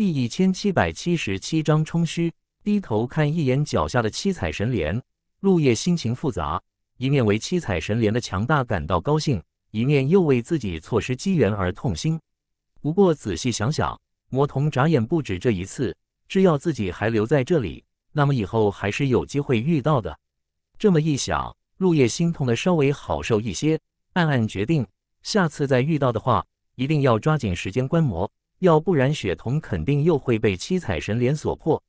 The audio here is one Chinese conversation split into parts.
第一千七百七十七章冲虚。低头看一眼脚下的七彩神莲，陆夜心情复杂，一面为七彩神莲的强大感到高兴，一面又为自己错失机缘而痛心。不过仔细想想，魔童眨眼不止这一次，只要自己还留在这里，那么以后还是有机会遇到的。这么一想，陆夜心痛的稍微好受一些，暗暗决定，下次再遇到的话，一定要抓紧时间观摩。要不然，雪童肯定又会被七彩神莲所破。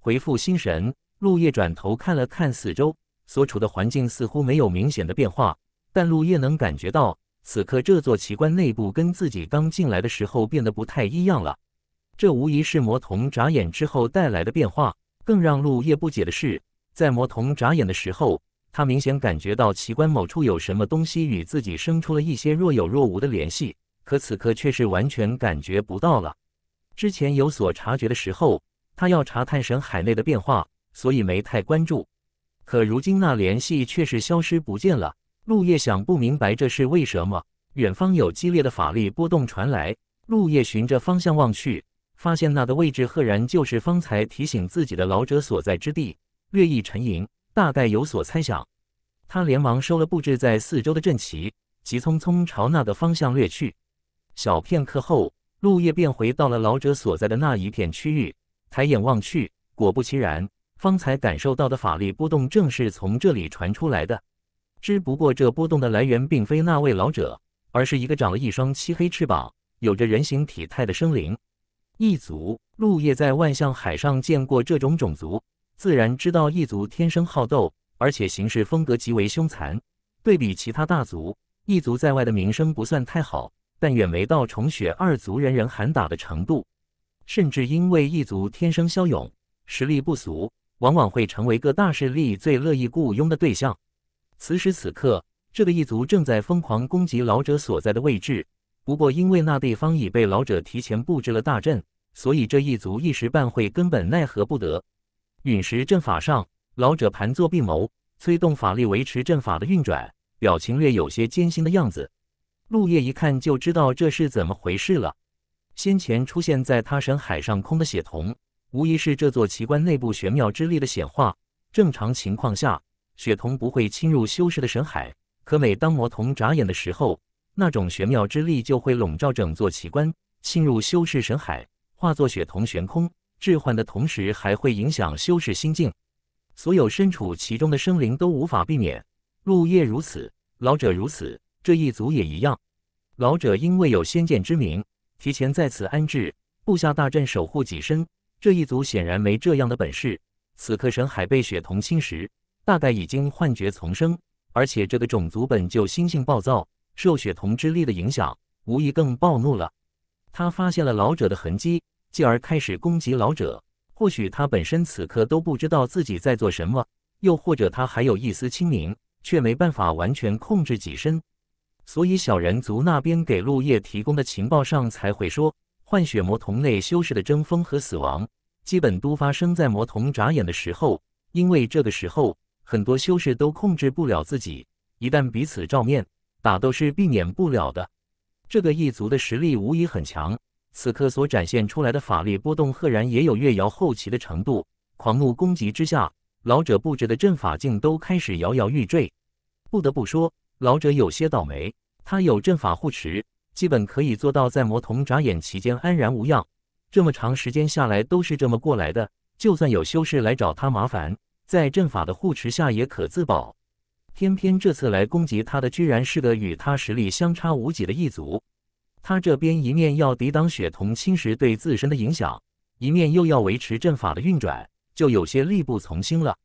回复心神，陆叶转头看了看四周，所处的环境似乎没有明显的变化，但陆叶能感觉到，此刻这座奇观内部跟自己刚进来的时候变得不太一样了。这无疑是魔童眨眼之后带来的变化。更让陆叶不解的是，在魔童眨眼的时候，他明显感觉到奇观某处有什么东西与自己生出了一些若有若无的联系。可此刻却是完全感觉不到了。之前有所察觉的时候，他要查探神海内的变化，所以没太关注。可如今那联系却是消失不见了。陆叶想不明白这是为什么。远方有激烈的法力波动传来，陆叶循着方向望去，发现那的位置赫然就是方才提醒自己的老者所在之地。略一沉吟，大概有所猜想，他连忙收了布置在四周的阵旗，急匆匆朝那个方向掠去。小片刻后，陆叶便回到了老者所在的那一片区域。抬眼望去，果不其然，方才感受到的法力波动正是从这里传出来的。只不过，这波动的来源并非那位老者，而是一个长了一双漆黑翅膀、有着人形体态的生灵——异族。陆叶在万象海上见过这种种族，自然知道异族天生好斗，而且行事风格极为凶残。对比其他大族，异族在外的名声不算太好。但远没到重雪二族人人喊打的程度，甚至因为一族天生骁勇，实力不俗，往往会成为各大势力最乐意雇佣的对象。此时此刻，这个异族正在疯狂攻击老者所在的位置，不过因为那地方已被老者提前布置了大阵，所以这一族一时半会根本奈何不得。陨石阵法上，老者盘坐并眸，催动法力维持阵法的运转，表情略有些艰辛的样子。陆叶一看就知道这是怎么回事了。先前出现在他神海上空的血瞳，无疑是这座奇观内部玄妙之力的显化。正常情况下，血瞳不会侵入修士的神海，可每当魔瞳眨眼的时候，那种玄妙之力就会笼罩整座奇观，侵入修士神海，化作血瞳悬空，置换的同时还会影响修士心境。所有身处其中的生灵都无法避免。陆叶如此，老者如此。这一族也一样，老者因为有先见之明，提前在此安置，布下大阵守护己身。这一族显然没这样的本事。此刻神海被血童侵蚀，大概已经幻觉丛生，而且这个种族本就心性暴躁，受血童之力的影响，无疑更暴怒了。他发现了老者的痕迹，继而开始攻击老者。或许他本身此刻都不知道自己在做什么，又或者他还有一丝清明，却没办法完全控制己身。所以，小人族那边给陆叶提供的情报上才会说，幻血魔瞳内修士的争锋和死亡，基本都发生在魔瞳眨眼的时候，因为这个时候很多修士都控制不了自己，一旦彼此照面，打斗是避免不了的。这个异族的实力无疑很强，此刻所展现出来的法力波动，赫然也有月瑶后期的程度。狂怒攻击之下，老者布置的阵法竟都开始摇摇欲坠。不得不说。老者有些倒霉，他有阵法护持，基本可以做到在魔童眨眼期间安然无恙。这么长时间下来都是这么过来的，就算有修士来找他麻烦，在阵法的护持下也可自保。偏偏这次来攻击他的居然是个与他实力相差无几的异族，他这边一面要抵挡血瞳侵蚀对自身的影响，一面又要维持阵法的运转，就有些力不从心了。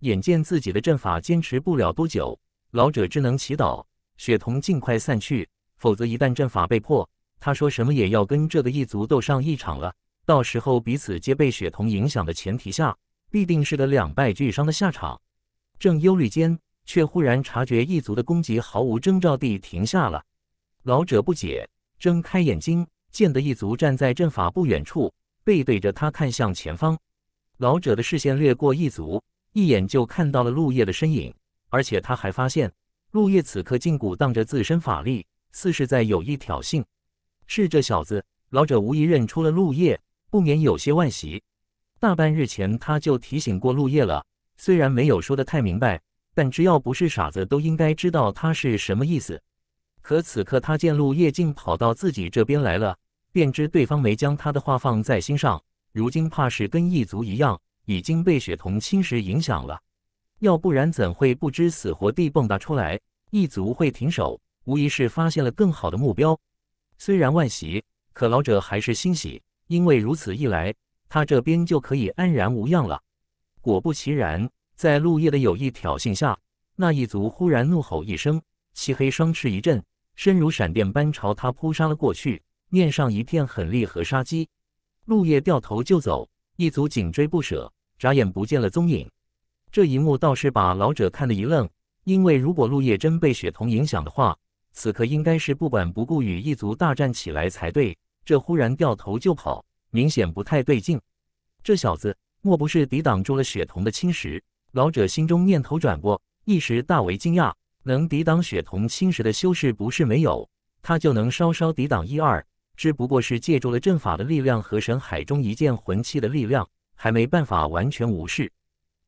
眼见自己的阵法坚持不了多久。老者只能祈祷血瞳尽快散去，否则一旦阵法被破，他说什么也要跟这个异族斗上一场了。到时候彼此皆被血瞳影响的前提下，必定是个两败俱伤的下场。正忧虑间，却忽然察觉异族的攻击毫无征兆地停下了。老者不解，睁开眼睛，见得异族站在阵法不远处，背对着他看向前方。老者的视线掠过异族，一眼就看到了陆叶的身影。而且他还发现，陆叶此刻竟鼓荡着自身法力，似是在有意挑衅。是这小子，老者无疑认出了陆叶，不免有些惋惜。大半日前他就提醒过陆叶了，虽然没有说的太明白，但只要不是傻子，都应该知道他是什么意思。可此刻他见陆叶竟跑到自己这边来了，便知对方没将他的话放在心上。如今怕是跟异族一样，已经被血瞳侵蚀影响了。要不然怎会不知死活地蹦跶出来？一族会停手，无疑是发现了更好的目标。虽然万喜，可老者还是欣喜，因为如此一来，他这边就可以安然无恙了。果不其然，在陆叶的有意挑衅下，那一族忽然怒吼一声，漆黑双翅一震，身如闪电般朝他扑杀了过去，面上一片狠厉和杀机。陆叶掉头就走，一族紧追不舍，眨眼不见了踪影。这一幕倒是把老者看得一愣，因为如果陆叶真被血瞳影响的话，此刻应该是不管不顾与异族大战起来才对，这忽然掉头就跑，明显不太对劲。这小子莫不是抵挡住了血瞳的侵蚀？老者心中念头转过，一时大为惊讶。能抵挡血瞳侵蚀的修士不是没有，他就能稍稍抵挡一二，只不过是借助了阵法的力量和神海中一件魂器的力量，还没办法完全无视。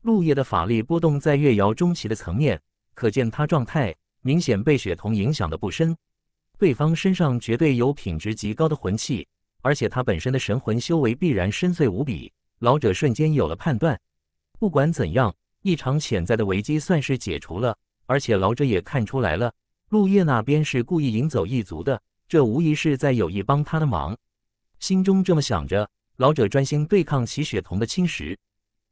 陆叶的法力波动在月瑶中期的层面，可见他状态明显被血瞳影响的不深。对方身上绝对有品质极高的魂器，而且他本身的神魂修为必然深邃无比。老者瞬间有了判断。不管怎样，一场潜在的危机算是解除了。而且老者也看出来了，陆叶那边是故意引走一族的，这无疑是在有意帮他的忙。心中这么想着，老者专心对抗起雪瞳的侵蚀。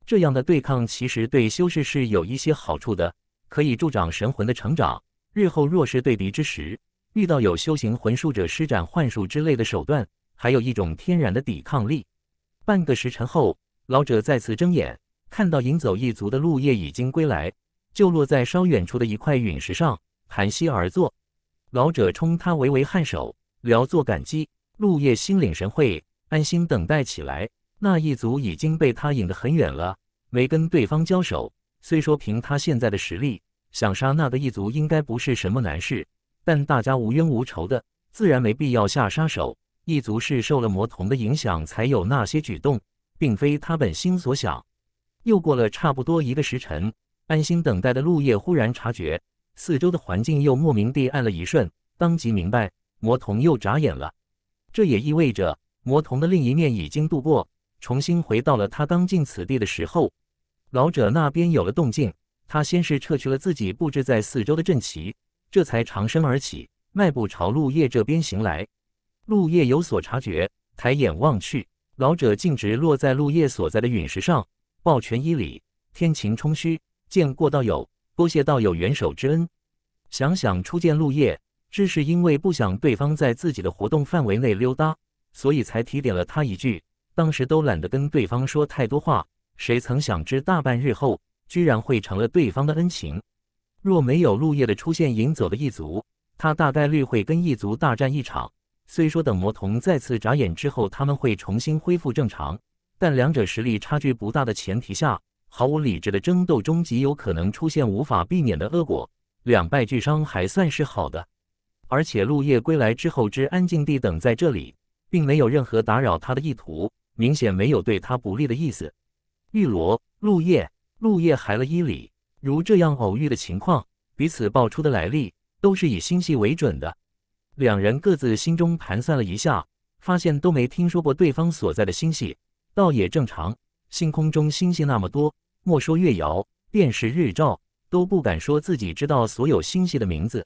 这样的对抗其实对修士是有一些好处的，可以助长神魂的成长。日后若是对敌之时，遇到有修行魂术者施展幻术之类的手段，还有一种天然的抵抗力。半个时辰后，老者再次睁眼，看到引走一族的陆叶已经归来，就落在稍远处的一块陨石上盘膝而坐。老者冲他微微颔首，聊作感激。陆叶心领神会，安心等待起来。那一族已经被他引得很远了，没跟对方交手。虽说凭他现在的实力，想杀那个异族应该不是什么难事，但大家无冤无仇的，自然没必要下杀手。异族是受了魔童的影响才有那些举动，并非他本心所想。又过了差不多一个时辰，安心等待的陆叶忽然察觉，四周的环境又莫名地暗了一瞬，当即明白魔童又眨眼了。这也意味着魔童的另一面已经度过。重新回到了他刚进此地的时候，老者那边有了动静。他先是撤去了自己布置在四周的阵旗，这才长身而起，迈步朝陆叶这边行来。陆叶有所察觉，抬眼望去，老者径直落在陆叶所在的陨石上，抱拳一礼：“天晴冲虚，见过道友，多谢道友援手之恩。”想想初见陆叶，只是因为不想对方在自己的活动范围内溜达，所以才提点了他一句。当时都懒得跟对方说太多话，谁曾想知大半日后，居然会成了对方的恩情。若没有陆叶的出现引走了异族，他大概率会跟异族大战一场。虽说等魔童再次眨眼之后，他们会重新恢复正常，但两者实力差距不大的前提下，毫无理智的争斗中极有可能出现无法避免的恶果，两败俱伤还算是好的。而且陆叶归来之后，只安静地等在这里，并没有任何打扰他的意图。明显没有对他不利的意思。玉罗、陆叶、陆叶还了一里，如这样偶遇的情况，彼此爆出的来历都是以星系为准的。两人各自心中盘算了一下，发现都没听说过对方所在的星系，倒也正常。星空中星系那么多，莫说月瑶，便是日照都不敢说自己知道所有星系的名字。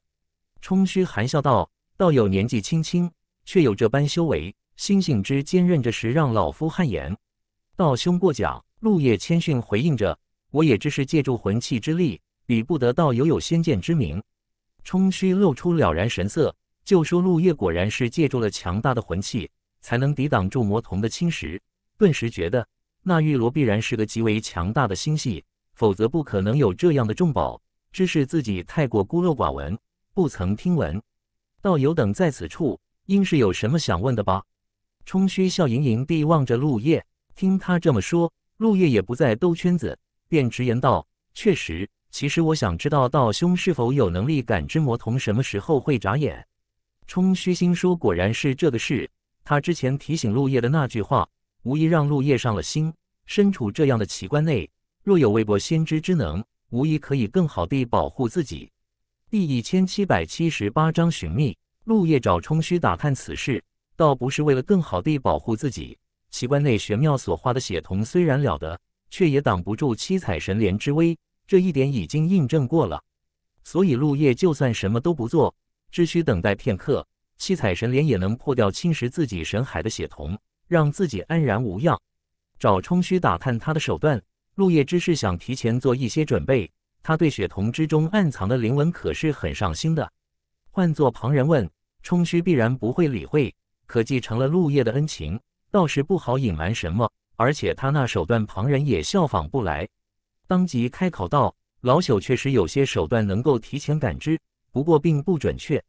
冲虚含笑道：“道友年纪轻轻，却有这般修为。”星星之坚韧着实让老夫汗颜。道兄过奖。陆叶谦逊回应着：“我也只是借助魂器之力，比不得道友有先见之明。”冲虚露出了然神色，就说：“陆叶果然是借助了强大的魂器，才能抵挡住魔童的侵蚀。”顿时觉得那玉罗必然是个极为强大的星系，否则不可能有这样的重宝。只是自己太过孤陋寡闻，不曾听闻。道友等在此处，应是有什么想问的吧？冲虚笑盈盈地望着陆叶，听他这么说，陆叶也不再兜圈子，便直言道：“确实，其实我想知道道兄是否有能力感知魔童什么时候会眨眼。”冲虚心说：“果然是这个事。”他之前提醒陆叶的那句话，无疑让陆叶上了心。身处这样的奇观内，若有未卜先知之能，无疑可以更好地保护自己。第一千七百七十八章寻觅。陆叶找冲虚打探此事。倒不是为了更好地保护自己，奇观内玄妙所化的血瞳虽然了得，却也挡不住七彩神莲之威。这一点已经印证过了，所以陆叶就算什么都不做，只需等待片刻，七彩神莲也能破掉侵蚀自己神海的血瞳，让自己安然无恙。找冲虚打探他的手段，陆叶只是想提前做一些准备。他对血瞳之中暗藏的灵纹可是很上心的。换做旁人问冲虚，必然不会理会。可继承了陆叶的恩情，倒是不好隐瞒什么。而且他那手段，旁人也效仿不来。当即开口道：“老朽确实有些手段能够提前感知，不过并不准确。”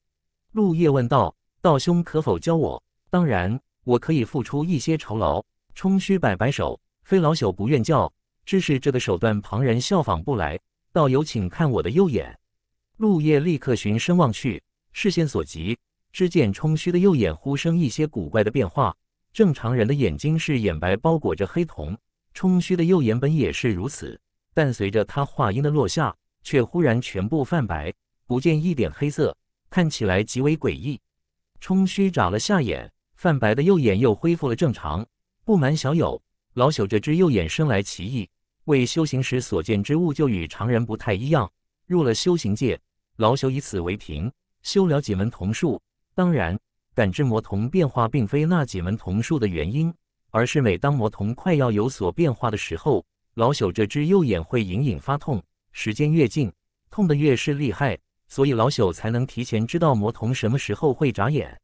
陆叶问道：“道兄可否教我？当然，我可以付出一些酬劳。”冲虚摆摆手：“非老朽不愿教，只是这个手段旁人效仿不来。道友，请看我的右眼。”陆叶立刻循声望去，视线所及。只见冲虚的右眼忽生一些古怪的变化。正常人的眼睛是眼白包裹着黑瞳，冲虚的右眼本也是如此，但随着他话音的落下，却忽然全部泛白，不见一点黑色，看起来极为诡异。冲虚眨了下眼，泛白的右眼又恢复了正常。不瞒小友，老朽这只右眼生来奇异，为修行时所见之物就与常人不太一样。入了修行界，老朽以此为凭，修了几门童术。当然，感知魔瞳变化并非那几门瞳术的原因，而是每当魔瞳快要有所变化的时候，老朽这只右眼会隐隐发痛，时间越近，痛的越是厉害，所以老朽才能提前知道魔瞳什么时候会眨眼。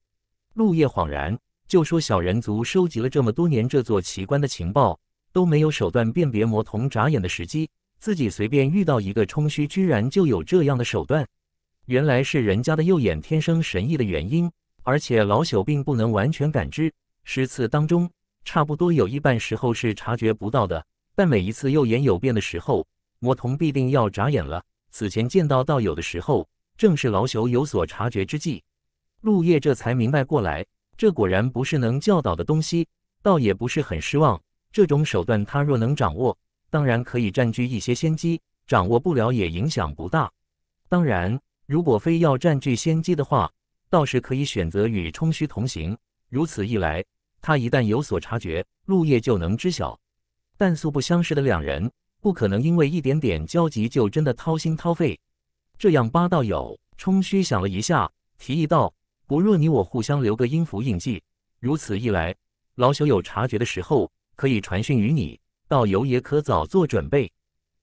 陆叶恍然，就说：“小人族收集了这么多年这座奇观的情报，都没有手段辨别魔瞳眨眼的时机，自己随便遇到一个冲虚，居然就有这样的手段。”原来是人家的右眼天生神异的原因，而且老朽并不能完全感知，十次当中差不多有一半时候是察觉不到的。但每一次右眼有变的时候，魔童必定要眨眼了。此前见到道友的时候，正是老朽有所察觉之际，陆叶这才明白过来，这果然不是能教导的东西，倒也不是很失望。这种手段他若能掌握，当然可以占据一些先机；掌握不了也影响不大。当然。如果非要占据先机的话，倒是可以选择与冲虚同行。如此一来，他一旦有所察觉，陆叶就能知晓。但素不相识的两人，不可能因为一点点交集就真的掏心掏肺。这样，八道友冲虚想了一下，提议道：“不若你我互相留个音符印记。如此一来，老朽有察觉的时候，可以传讯于你；道友也可早做准备。”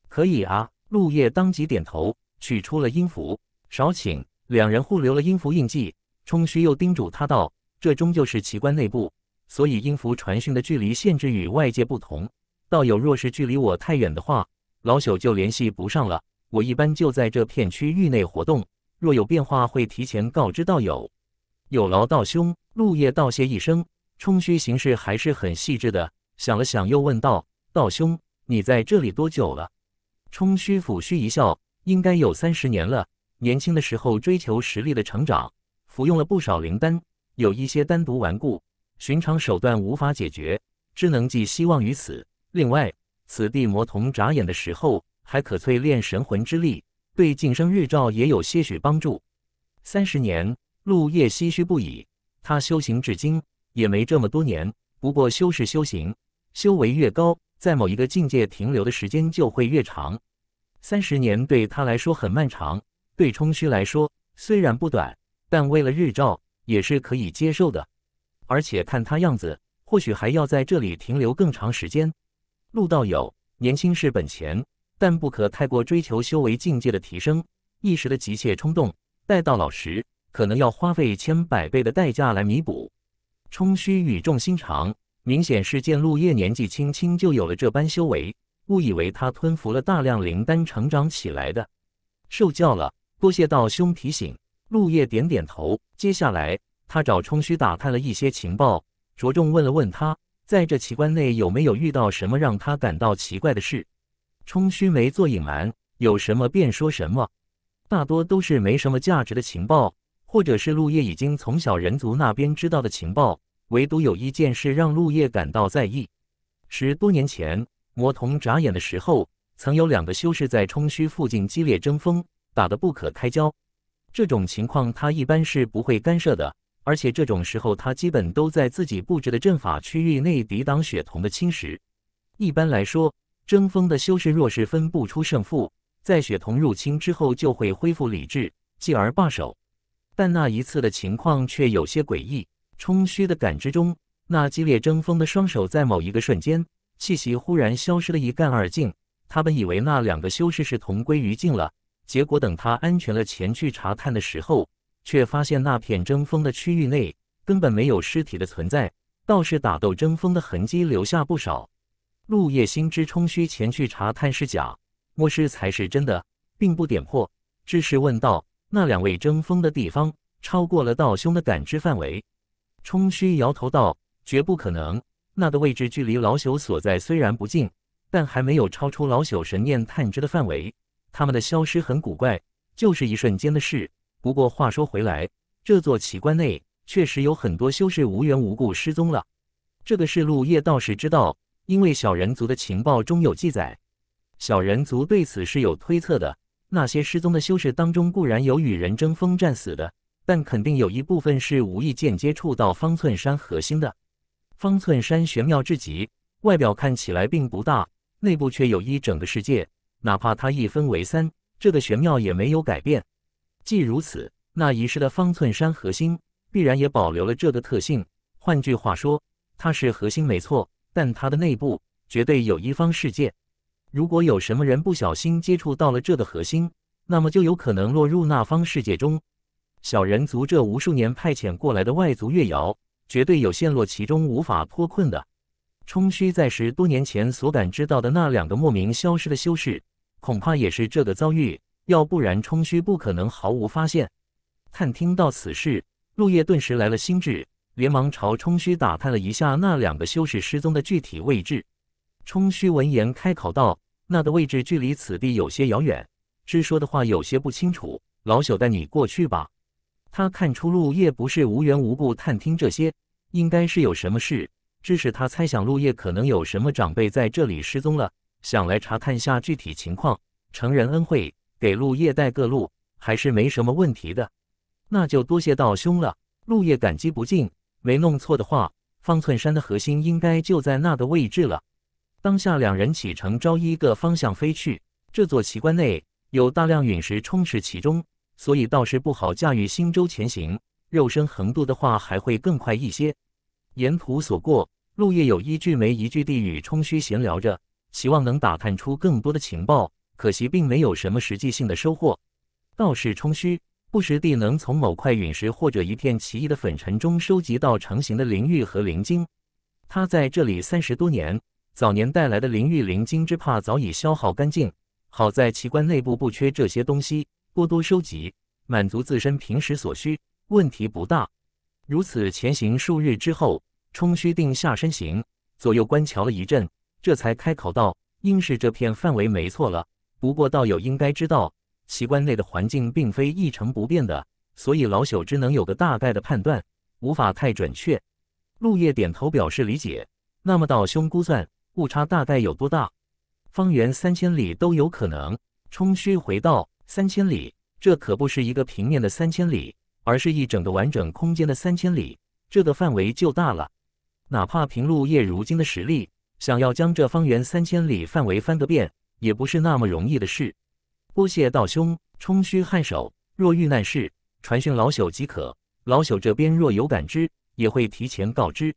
可以啊！陆叶当即点头，取出了音符。少请两人互留了音符印记，冲虚又叮嘱他道：“这终究是奇观内部，所以音符传讯的距离限制与外界不同。道友若是距离我太远的话，老朽就联系不上了。我一般就在这片区域内活动，若有变化会提前告知道友。”有劳道兄，陆夜道谢一声。冲虚行事还是很细致的，想了想又问道：“道兄，你在这里多久了？”冲虚抚须一笑：“应该有三十年了。”年轻的时候追求实力的成长，服用了不少灵丹，有一些单独顽固，寻常手段无法解决，只能寄希望于此。另外，此地魔童眨眼的时候，还可淬炼神魂之力，对晋升日照也有些许帮助。三十年，陆叶唏嘘不已。他修行至今也没这么多年，不过修士修行，修为越高，在某一个境界停留的时间就会越长。三十年对他来说很漫长。对冲虚来说，虽然不短，但为了日照也是可以接受的。而且看他样子，或许还要在这里停留更长时间。陆道友，年轻是本钱，但不可太过追求修为境界的提升。一时的急切冲动，待到老时，可能要花费千百倍的代价来弥补。冲虚语重心长，明显是见陆叶年纪轻轻就有了这般修为，误以为他吞服了大量灵丹成长起来的。受教了。多谢道兄提醒，陆叶点点头。接下来，他找冲虚打探了一些情报，着重问了问他在这奇观内有没有遇到什么让他感到奇怪的事。冲虚没做隐瞒，有什么便说什么，大多都是没什么价值的情报，或者是陆叶已经从小人族那边知道的情报。唯独有一件事让陆叶感到在意：十多年前魔童眨眼的时候，曾有两个修士在冲虚附近激烈争锋。打得不可开交，这种情况他一般是不会干涉的。而且这种时候，他基本都在自己布置的阵法区域内抵挡血瞳的侵蚀。一般来说，争锋的修士若是分不出胜负，在血瞳入侵之后就会恢复理智，继而罢手。但那一次的情况却有些诡异。冲虚的感知中，那激烈争锋的双手在某一个瞬间气息忽然消失了一干二净。他本以为那两个修士是同归于尽了。结果等他安全了前去查探的时候，却发现那片争锋的区域内根本没有尸体的存在，倒是打斗争锋的痕迹留下不少。陆叶心知冲虚前去查探是假，摸尸才是真的，并不点破，只是问道：“那两位争锋的地方超过了道兄的感知范围？”冲虚摇头道：“绝不可能，那个位置距离老朽所在虽然不近，但还没有超出老朽神念探知的范围。”他们的消失很古怪，就是一瞬间的事。不过话说回来，这座奇观内确实有很多修士无缘无故失踪了。这个是陆叶倒是知道，因为小人族的情报中有记载。小人族对此是有推测的。那些失踪的修士当中，固然有与人争锋战死的，但肯定有一部分是无意间接触到方寸山核心的。方寸山玄妙至极，外表看起来并不大，内部却有一整个世界。哪怕它一分为三，这的玄妙也没有改变。既如此，那遗失的方寸山核心必然也保留了这个特性。换句话说，它是核心没错，但它的内部绝对有一方世界。如果有什么人不小心接触到了这的核心，那么就有可能落入那方世界中。小人族这无数年派遣过来的外族月瑶，绝对有陷落其中无法脱困的。冲虚在十多年前所感知到的那两个莫名消失的修士。恐怕也是这个遭遇，要不然冲虚不可能毫无发现。探听到此事，陆叶顿时来了兴致，连忙朝冲虚打探了一下那两个修士失踪的具体位置。冲虚闻言开口道：“那的位置距离此地有些遥远，之说的话有些不清楚，老朽带你过去吧。”他看出陆叶不是无缘无故探听这些，应该是有什么事，致使他猜想陆叶可能有什么长辈在这里失踪了。想来查看下具体情况，承人恩惠，给陆叶带个路，还是没什么问题的。那就多谢道兄了。陆叶感激不尽。没弄错的话，方寸山的核心应该就在那个位置了。当下两人启程，朝一个方向飞去。这座奇观内有大量陨石充斥其中，所以倒是不好驾驭星舟前行。肉身横渡的话，还会更快一些。沿途所过，陆叶有一句没一句地与冲虚闲聊着。希望能打探出更多的情报，可惜并没有什么实际性的收获。倒是冲虚不时地能从某块陨石或者一片奇异的粉尘中收集到成型的灵玉和灵晶。他在这里三十多年，早年带来的灵玉灵晶之怕早已消耗干净。好在奇观内部不缺这些东西，多多收集，满足自身平时所需，问题不大。如此前行数日之后，冲虚定下身形，左右观瞧了一阵。这才开口道：“应是这片范围没错了。不过道友应该知道，奇观内的环境并非一成不变的，所以老朽只能有个大概的判断，无法太准确。”陆叶点头表示理解。那么道兄估算误差大概有多大？方圆三千里都有可能。冲虚回道：“三千里，这可不是一个平面的三千里，而是一整个完整空间的三千里，这个范围就大了。哪怕凭陆叶如今的实力。”想要将这方圆三千里范围翻个遍，也不是那么容易的事。多谢道兄，冲虚颔首。若遇难事，传讯老朽即可。老朽这边若有感知，也会提前告知。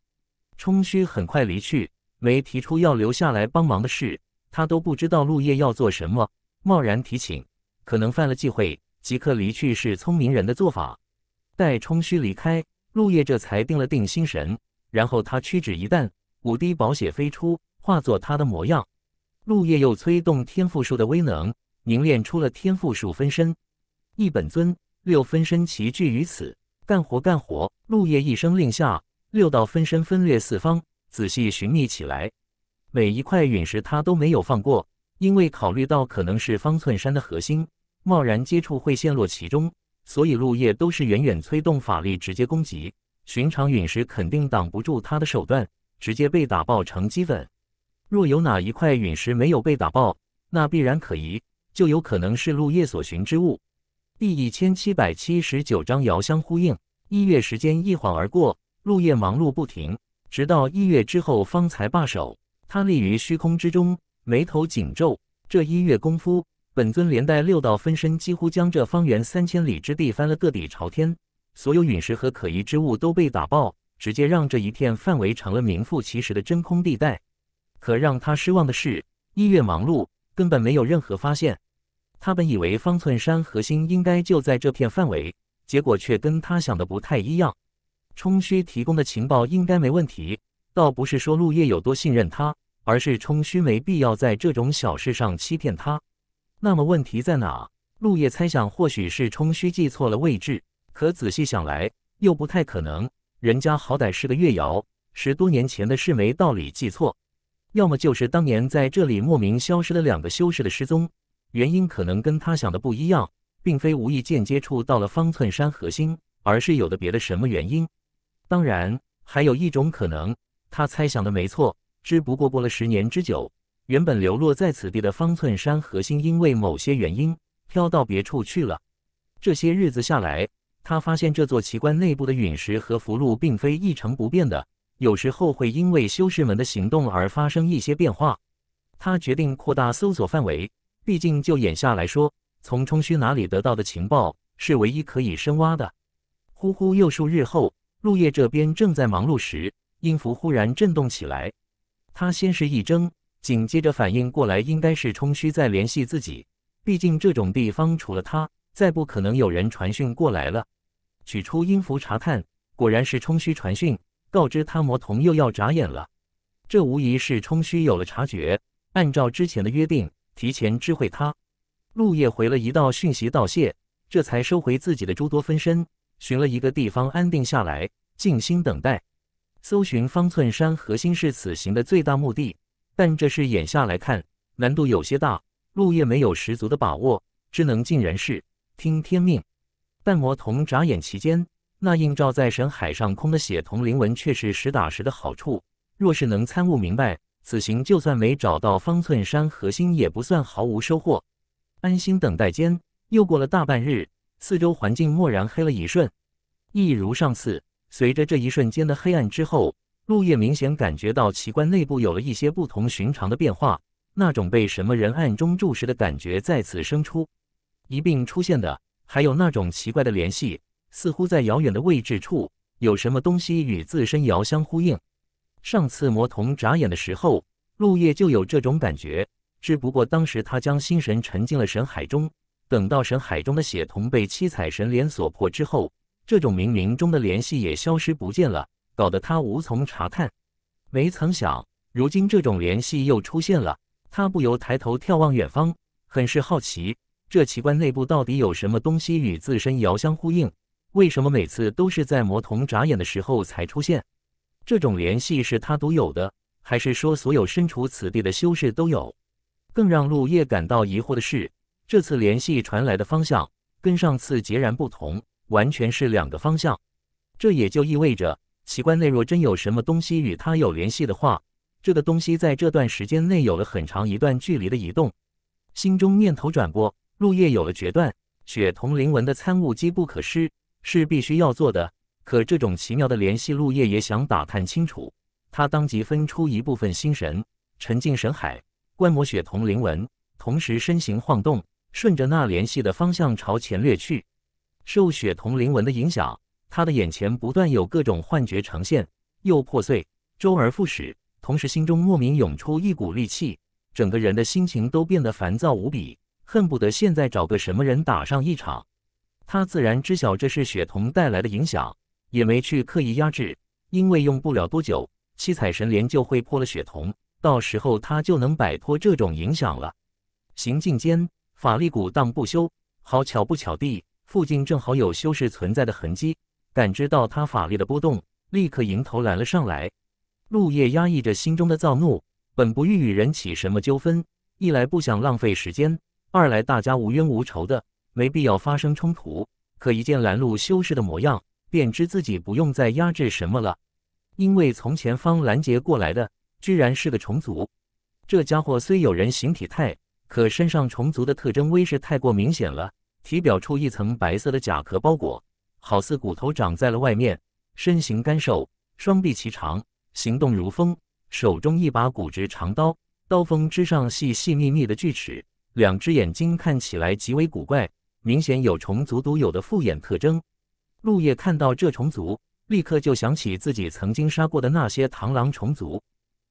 冲虚很快离去，没提出要留下来帮忙的事。他都不知道陆叶要做什么，贸然提请，可能犯了忌讳。即刻离去是聪明人的做法。待冲虚离开，陆叶这才定了定心神，然后他屈指一弹。五滴宝血飞出，化作他的模样。陆叶又催动天赋术的威能，凝练出了天赋术分身，一本尊六分身齐聚于此。干活，干活！陆叶一声令下，六道分身分掠四方，仔细寻觅起来。每一块陨石他都没有放过，因为考虑到可能是方寸山的核心，贸然接触会陷落其中，所以陆叶都是远远催动法力直接攻击。寻常陨石肯定挡不住他的手段。直接被打爆成齑粉。若有哪一块陨石没有被打爆，那必然可疑，就有可能是陆叶所寻之物。第一千七百七十九章遥相呼应。一月时间一晃而过，陆叶忙碌不停，直到一月之后方才罢手。他立于虚空之中，眉头紧皱。这一月功夫，本尊连带六道分身几乎将这方圆三千里之地翻了个底朝天，所有陨石和可疑之物都被打爆。直接让这一片范围成了名副其实的真空地带。可让他失望的是，医院忙碌，根本没有任何发现。他本以为方寸山核心应该就在这片范围，结果却跟他想的不太一样。冲虚提供的情报应该没问题，倒不是说陆叶有多信任他，而是冲虚没必要在这种小事上欺骗他。那么问题在哪？陆叶猜想或许是冲虚记错了位置，可仔细想来又不太可能。人家好歹是个月瑶，十多年前的事没道理记错，要么就是当年在这里莫名消失的两个修士的失踪原因，可能跟他想的不一样，并非无意间接触到了方寸山核心，而是有的别的什么原因。当然，还有一种可能，他猜想的没错，只不过过了十年之久，原本流落在此地的方寸山核心，因为某些原因飘到别处去了。这些日子下来。他发现这座奇观内部的陨石和福禄并非一成不变的，有时候会因为修士们的行动而发生一些变化。他决定扩大搜索范围，毕竟就眼下来说，从冲虚哪里得到的情报是唯一可以深挖的。呼呼，又数日后，陆叶这边正在忙碌时，音符忽然震动起来。他先是一怔，紧接着反应过来，应该是冲虚在联系自己。毕竟这种地方除了他，再不可能有人传讯过来了。取出音符查看，果然是冲虚传讯，告知他魔童又要眨眼了。这无疑是冲虚有了察觉，按照之前的约定，提前知会他。陆夜回了一道讯息道谢，这才收回自己的诸多分身，寻了一个地方安定下来，静心等待。搜寻方寸山核心是此行的最大目的，但这是眼下来看，难度有些大。陆夜没有十足的把握，只能尽人事，听天命。半魔童眨眼期间，那映照在神海上空的血瞳灵纹却是实打实的好处。若是能参悟明白，此行就算没找到方寸山核心，也不算毫无收获。安心等待间，又过了大半日，四周环境蓦然黑了一瞬，一如上次。随着这一瞬间的黑暗之后，陆叶明显感觉到奇观内部有了一些不同寻常的变化，那种被什么人暗中注视的感觉再次生出，一并出现的。还有那种奇怪的联系，似乎在遥远的位置处有什么东西与自身遥相呼应。上次魔童眨眼的时候，陆叶就有这种感觉，只不过当时他将心神沉进了神海中。等到神海中的血瞳被七彩神莲所破之后，这种冥冥中的联系也消失不见了，搞得他无从查看。没曾想，如今这种联系又出现了，他不由抬头眺望远方，很是好奇。这奇观内部到底有什么东西与自身遥相呼应？为什么每次都是在魔童眨眼的时候才出现？这种联系是他独有的，还是说所有身处此地的修士都有？更让陆叶感到疑惑的是，这次联系传来的方向跟上次截然不同，完全是两个方向。这也就意味着，奇观内若真有什么东西与他有联系的话，这个东西在这段时间内有了很长一段距离的移动。心中念头转过。陆叶有了决断，血同灵纹的参悟机不可失，是必须要做的。可这种奇妙的联系，陆叶也想打探清楚。他当即分出一部分心神，沉浸神海，观摩血同灵纹，同时身形晃动，顺着那联系的方向朝前掠去。受血同灵纹的影响，他的眼前不断有各种幻觉呈现，又破碎，周而复始。同时，心中莫名涌出一股戾气，整个人的心情都变得烦躁无比。恨不得现在找个什么人打上一场，他自然知晓这是血瞳带来的影响，也没去刻意压制，因为用不了多久，七彩神莲就会破了血瞳，到时候他就能摆脱这种影响了。行进间，法力鼓荡不休，好巧不巧地，附近正好有修士存在的痕迹，感知到他法力的波动，立刻迎头来了上来。陆叶压抑着心中的躁怒，本不欲与人起什么纠纷，一来不想浪费时间。二来，大家无冤无仇的，没必要发生冲突。可一见拦路修士的模样，便知自己不用再压制什么了，因为从前方拦截过来的，居然是个虫族。这家伙虽有人形体态，可身上虫族的特征威势太过明显了，体表处一层白色的甲壳包裹，好似骨头长在了外面。身形干瘦，双臂齐长，行动如风，手中一把骨质长刀，刀锋之上细细密密的锯齿。两只眼睛看起来极为古怪，明显有虫族独有的复眼特征。陆叶看到这虫族，立刻就想起自己曾经杀过的那些螳螂虫族。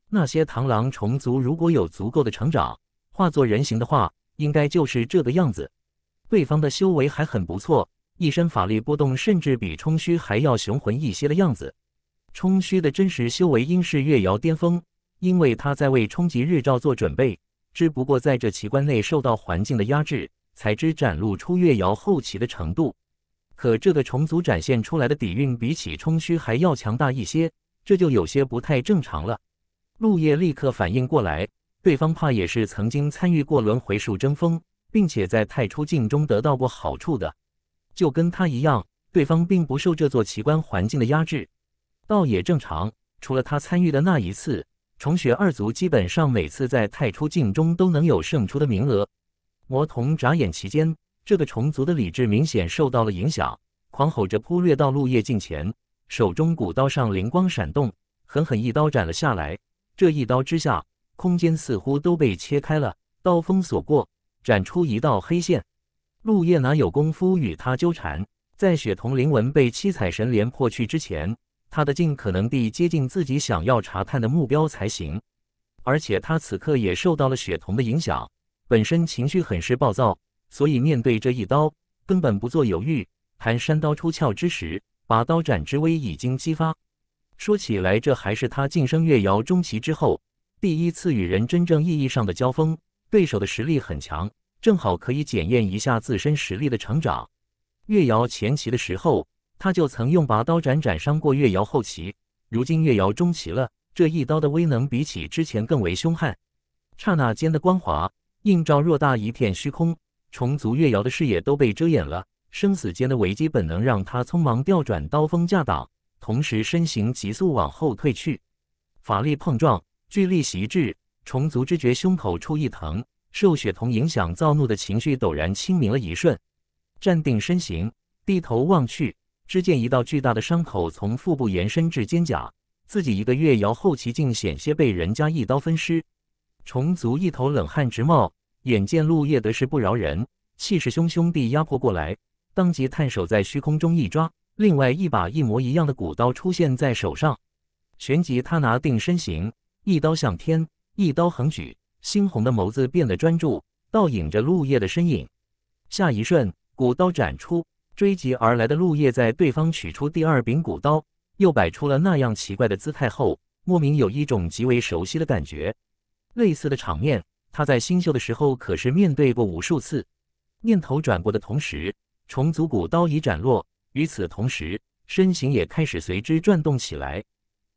那些螳螂虫族如果有足够的成长，化作人形的话，应该就是这个样子。对方的修为还很不错，一身法力波动甚至比冲虚还要雄浑一些的样子。冲虚的真实修为应是月瑶巅峰，因为他在为冲击日照做准备。只不过在这奇观内受到环境的压制，才知展露出月瑶后期的程度。可这个虫族展现出来的底蕴，比起冲虚还要强大一些，这就有些不太正常了。陆叶立刻反应过来，对方怕也是曾经参与过轮回术争锋，并且在太初境中得到过好处的，就跟他一样，对方并不受这座奇观环境的压制，倒也正常。除了他参与的那一次。重雪二族基本上每次在太初境中都能有胜出的名额。魔童眨眼期间，这个虫族的理智明显受到了影响，狂吼着扑掠到陆叶近前，手中古刀上灵光闪动，狠狠一刀斩了下来。这一刀之下，空间似乎都被切开了，刀锋所过，斩出一道黑线。陆叶哪有功夫与他纠缠？在血瞳灵纹被七彩神莲破去之前。他的尽可能地接近自己想要查探的目标才行，而且他此刻也受到了血瞳的影响，本身情绪很是暴躁，所以面对这一刀，根本不做犹豫，寒山刀出鞘之时，拔刀斩之威已经激发。说起来，这还是他晋升月瑶中期之后第一次与人真正意义上的交锋，对手的实力很强，正好可以检验一下自身实力的成长。月瑶前期的时候。他就曾用拔刀斩斩伤过月瑶后期，如今月瑶中期了，这一刀的威能比起之前更为凶悍。刹那间的光华映照偌大一片虚空，虫族月瑶的视野都被遮掩了。生死间的危机本能让他匆忙调转刀锋架挡，同时身形急速往后退去。法力碰撞，巨力袭至，虫族知觉胸口处一疼，受血瞳影响，躁怒的情绪陡然清明了一瞬，站定身形，低头望去。只见一道巨大的伤口从腹部延伸至肩胛，自己一个月摇后其竟险些被人家一刀分尸。虫族一头冷汗直冒，眼见陆叶得势不饶人，气势汹汹地压迫过来，当即探手在虚空中一抓，另外一把一模一样的骨刀出现在手上。旋即他拿定身形，一刀向天，一刀横举，猩红的眸子变得专注，倒影着陆叶的身影。下一瞬，骨刀斩出。追击而来的陆叶，在对方取出第二柄骨刀，又摆出了那样奇怪的姿态后，莫名有一种极为熟悉的感觉。类似的场面，他在新秀的时候可是面对过无数次。念头转过的同时，虫族骨刀已斩落，与此同时，身形也开始随之转动起来。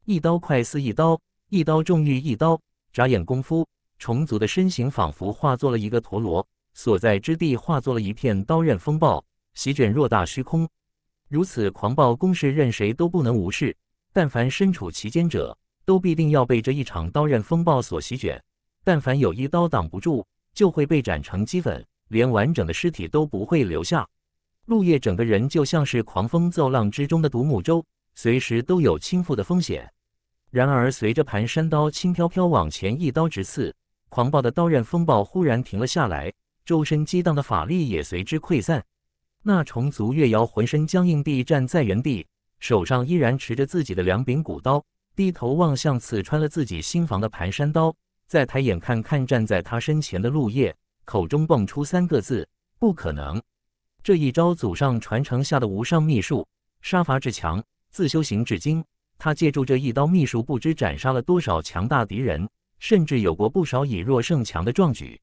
一刀快似一刀，一刀重于一刀，眨眼功夫，虫族的身形仿佛化作了一个陀螺，所在之地化作了一片刀刃风暴。席卷偌大虚空，如此狂暴攻势，任谁都不能无视。但凡身处其间者，都必定要被这一场刀刃风暴所席卷。但凡有一刀挡不住，就会被斩成齑粉，连完整的尸体都不会留下。陆叶整个人就像是狂风骤浪之中的独木舟，随时都有倾覆的风险。然而，随着盘山刀轻飘飘往前一刀直刺，狂暴的刀刃风暴忽然停了下来，周身激荡的法力也随之溃散。那虫族月瑶浑身僵硬地站在原地，手上依然持着自己的两柄骨刀，低头望向刺穿了自己心房的盘山刀，再抬眼看看站在他身前的陆叶，口中蹦出三个字：“不可能！”这一招祖上传承下的无上秘术，杀伐至强，自修行至今，他借助这一刀秘术，不知斩杀了多少强大敌人，甚至有过不少以弱胜强的壮举。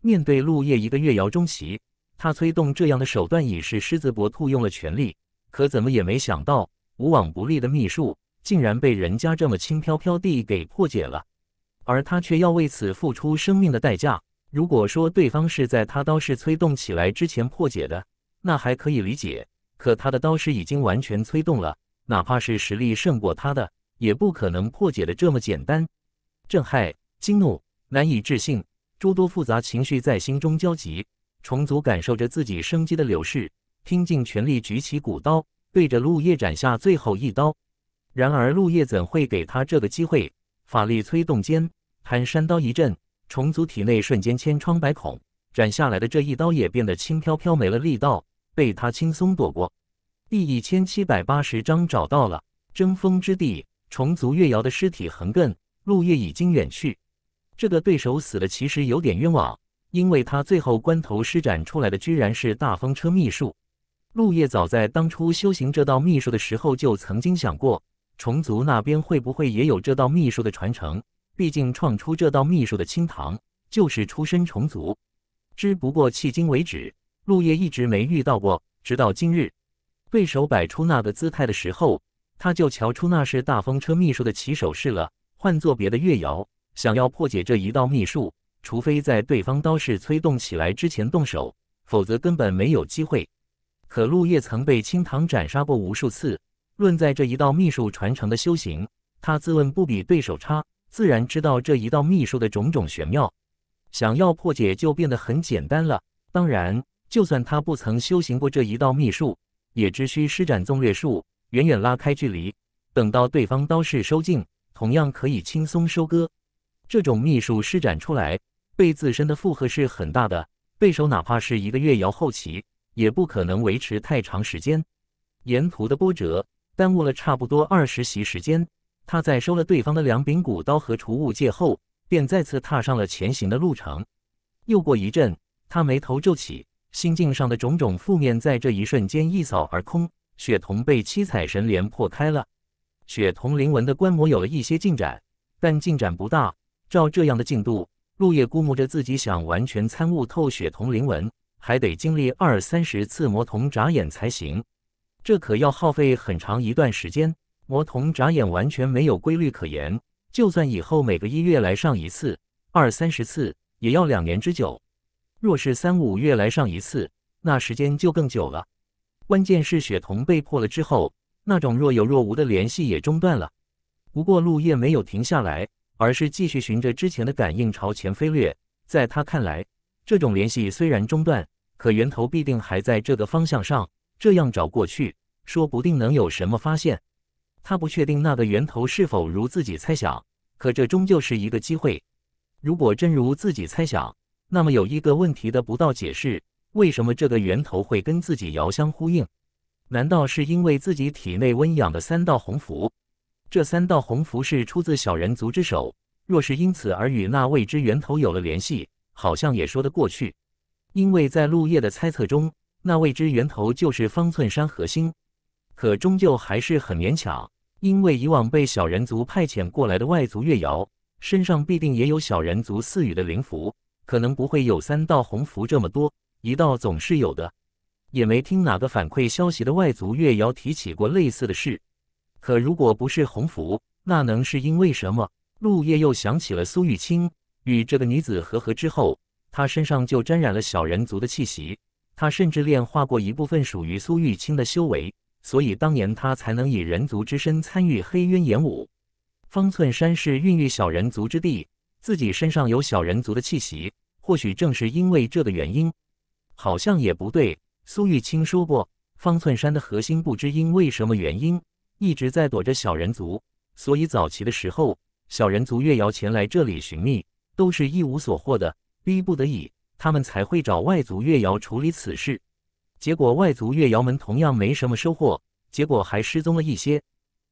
面对陆叶一个月瑶中袭。他催动这样的手段，已是狮子搏兔用了全力，可怎么也没想到，无往不利的秘术竟然被人家这么轻飘飘地给破解了，而他却要为此付出生命的代价。如果说对方是在他刀势催动起来之前破解的，那还可以理解；可他的刀势已经完全催动了，哪怕是实力胜过他的，也不可能破解的这么简单。震撼、惊怒、难以置信，诸多复杂情绪在心中交集。虫族感受着自己生机的流逝，拼尽全力举起骨刀，对着陆叶斩下最后一刀。然而陆叶怎会给他这个机会？法力催动间，寒山刀一震，虫族体内瞬间千疮百孔。斩下来的这一刀也变得轻飘飘，没了力道，被他轻松躲过。第一千七百八十章找到了争锋之地。虫族月瑶的尸体横亘，陆叶已经远去。这个对手死了，其实有点冤枉。因为他最后关头施展出来的居然是大风车秘术。陆叶早在当初修行这道秘术的时候，就曾经想过，虫族那边会不会也有这道秘术的传承？毕竟创出这道秘术的青唐就是出身虫族。只不过迄今为止，陆叶一直没遇到过。直到今日，对手摆出那个姿态的时候，他就瞧出那是大风车秘术的起手式了。换做别的月瑶，想要破解这一道秘术。除非在对方刀势催动起来之前动手，否则根本没有机会。可陆叶曾被青堂斩杀过无数次，论在这一道秘术传承的修行，他自问不比对手差，自然知道这一道秘术的种种玄妙。想要破解就变得很简单了。当然，就算他不曾修行过这一道秘术，也只需施展纵略术，远远拉开距离，等到对方刀势收尽，同样可以轻松收割。这种秘术施展出来。对自身的负荷是很大的，对手哪怕是一个月摇后旗，也不可能维持太长时间。沿途的波折耽误了差不多二十席时间。他在收了对方的两柄古刀和储物戒后，便再次踏上了前行的路程。又过一阵，他眉头皱起，心境上的种种负面在这一瞬间一扫而空。血瞳被七彩神莲破开了，血瞳灵纹的观摩有了一些进展，但进展不大。照这样的进度。陆叶估摸着自己想完全参悟透血瞳灵纹，还得经历二三十次魔瞳眨眼才行，这可要耗费很长一段时间。魔瞳眨眼完全没有规律可言，就算以后每个一月来上一次，二三十次也要两年之久。若是三五月来上一次，那时间就更久了。关键是血瞳被破了之后，那种若有若无的联系也中断了。不过陆夜没有停下来。而是继续循着之前的感应朝前飞掠。在他看来，这种联系虽然中断，可源头必定还在这个方向上。这样找过去，说不定能有什么发现。他不确定那个源头是否如自己猜想，可这终究是一个机会。如果真如自己猜想，那么有一个问题得不到解释：为什么这个源头会跟自己遥相呼应？难道是因为自己体内温养的三道洪福？这三道红符是出自小人族之手，若是因此而与那未知源头有了联系，好像也说得过去。因为在陆叶的猜测中，那未知源头就是方寸山核心，可终究还是很勉强。因为以往被小人族派遣过来的外族月瑶身上必定也有小人族赐予的灵符，可能不会有三道红符这么多，一道总是有的。也没听哪个反馈消息的外族月瑶提起过类似的事。可如果不是洪福，那能是因为什么？陆叶又想起了苏玉清与这个女子和合之后，他身上就沾染了小人族的气息。他甚至炼化过一部分属于苏玉清的修为，所以当年他才能以人族之身参与黑渊演武。方寸山是孕育小人族之地，自己身上有小人族的气息，或许正是因为这个原因。好像也不对，苏玉清说过，方寸山的核心不知因为什么原因。一直在躲着小人族，所以早期的时候，小人族月瑶前来这里寻觅，都是一无所获的。逼不得已，他们才会找外族月瑶处理此事。结果，外族月瑶们同样没什么收获，结果还失踪了一些。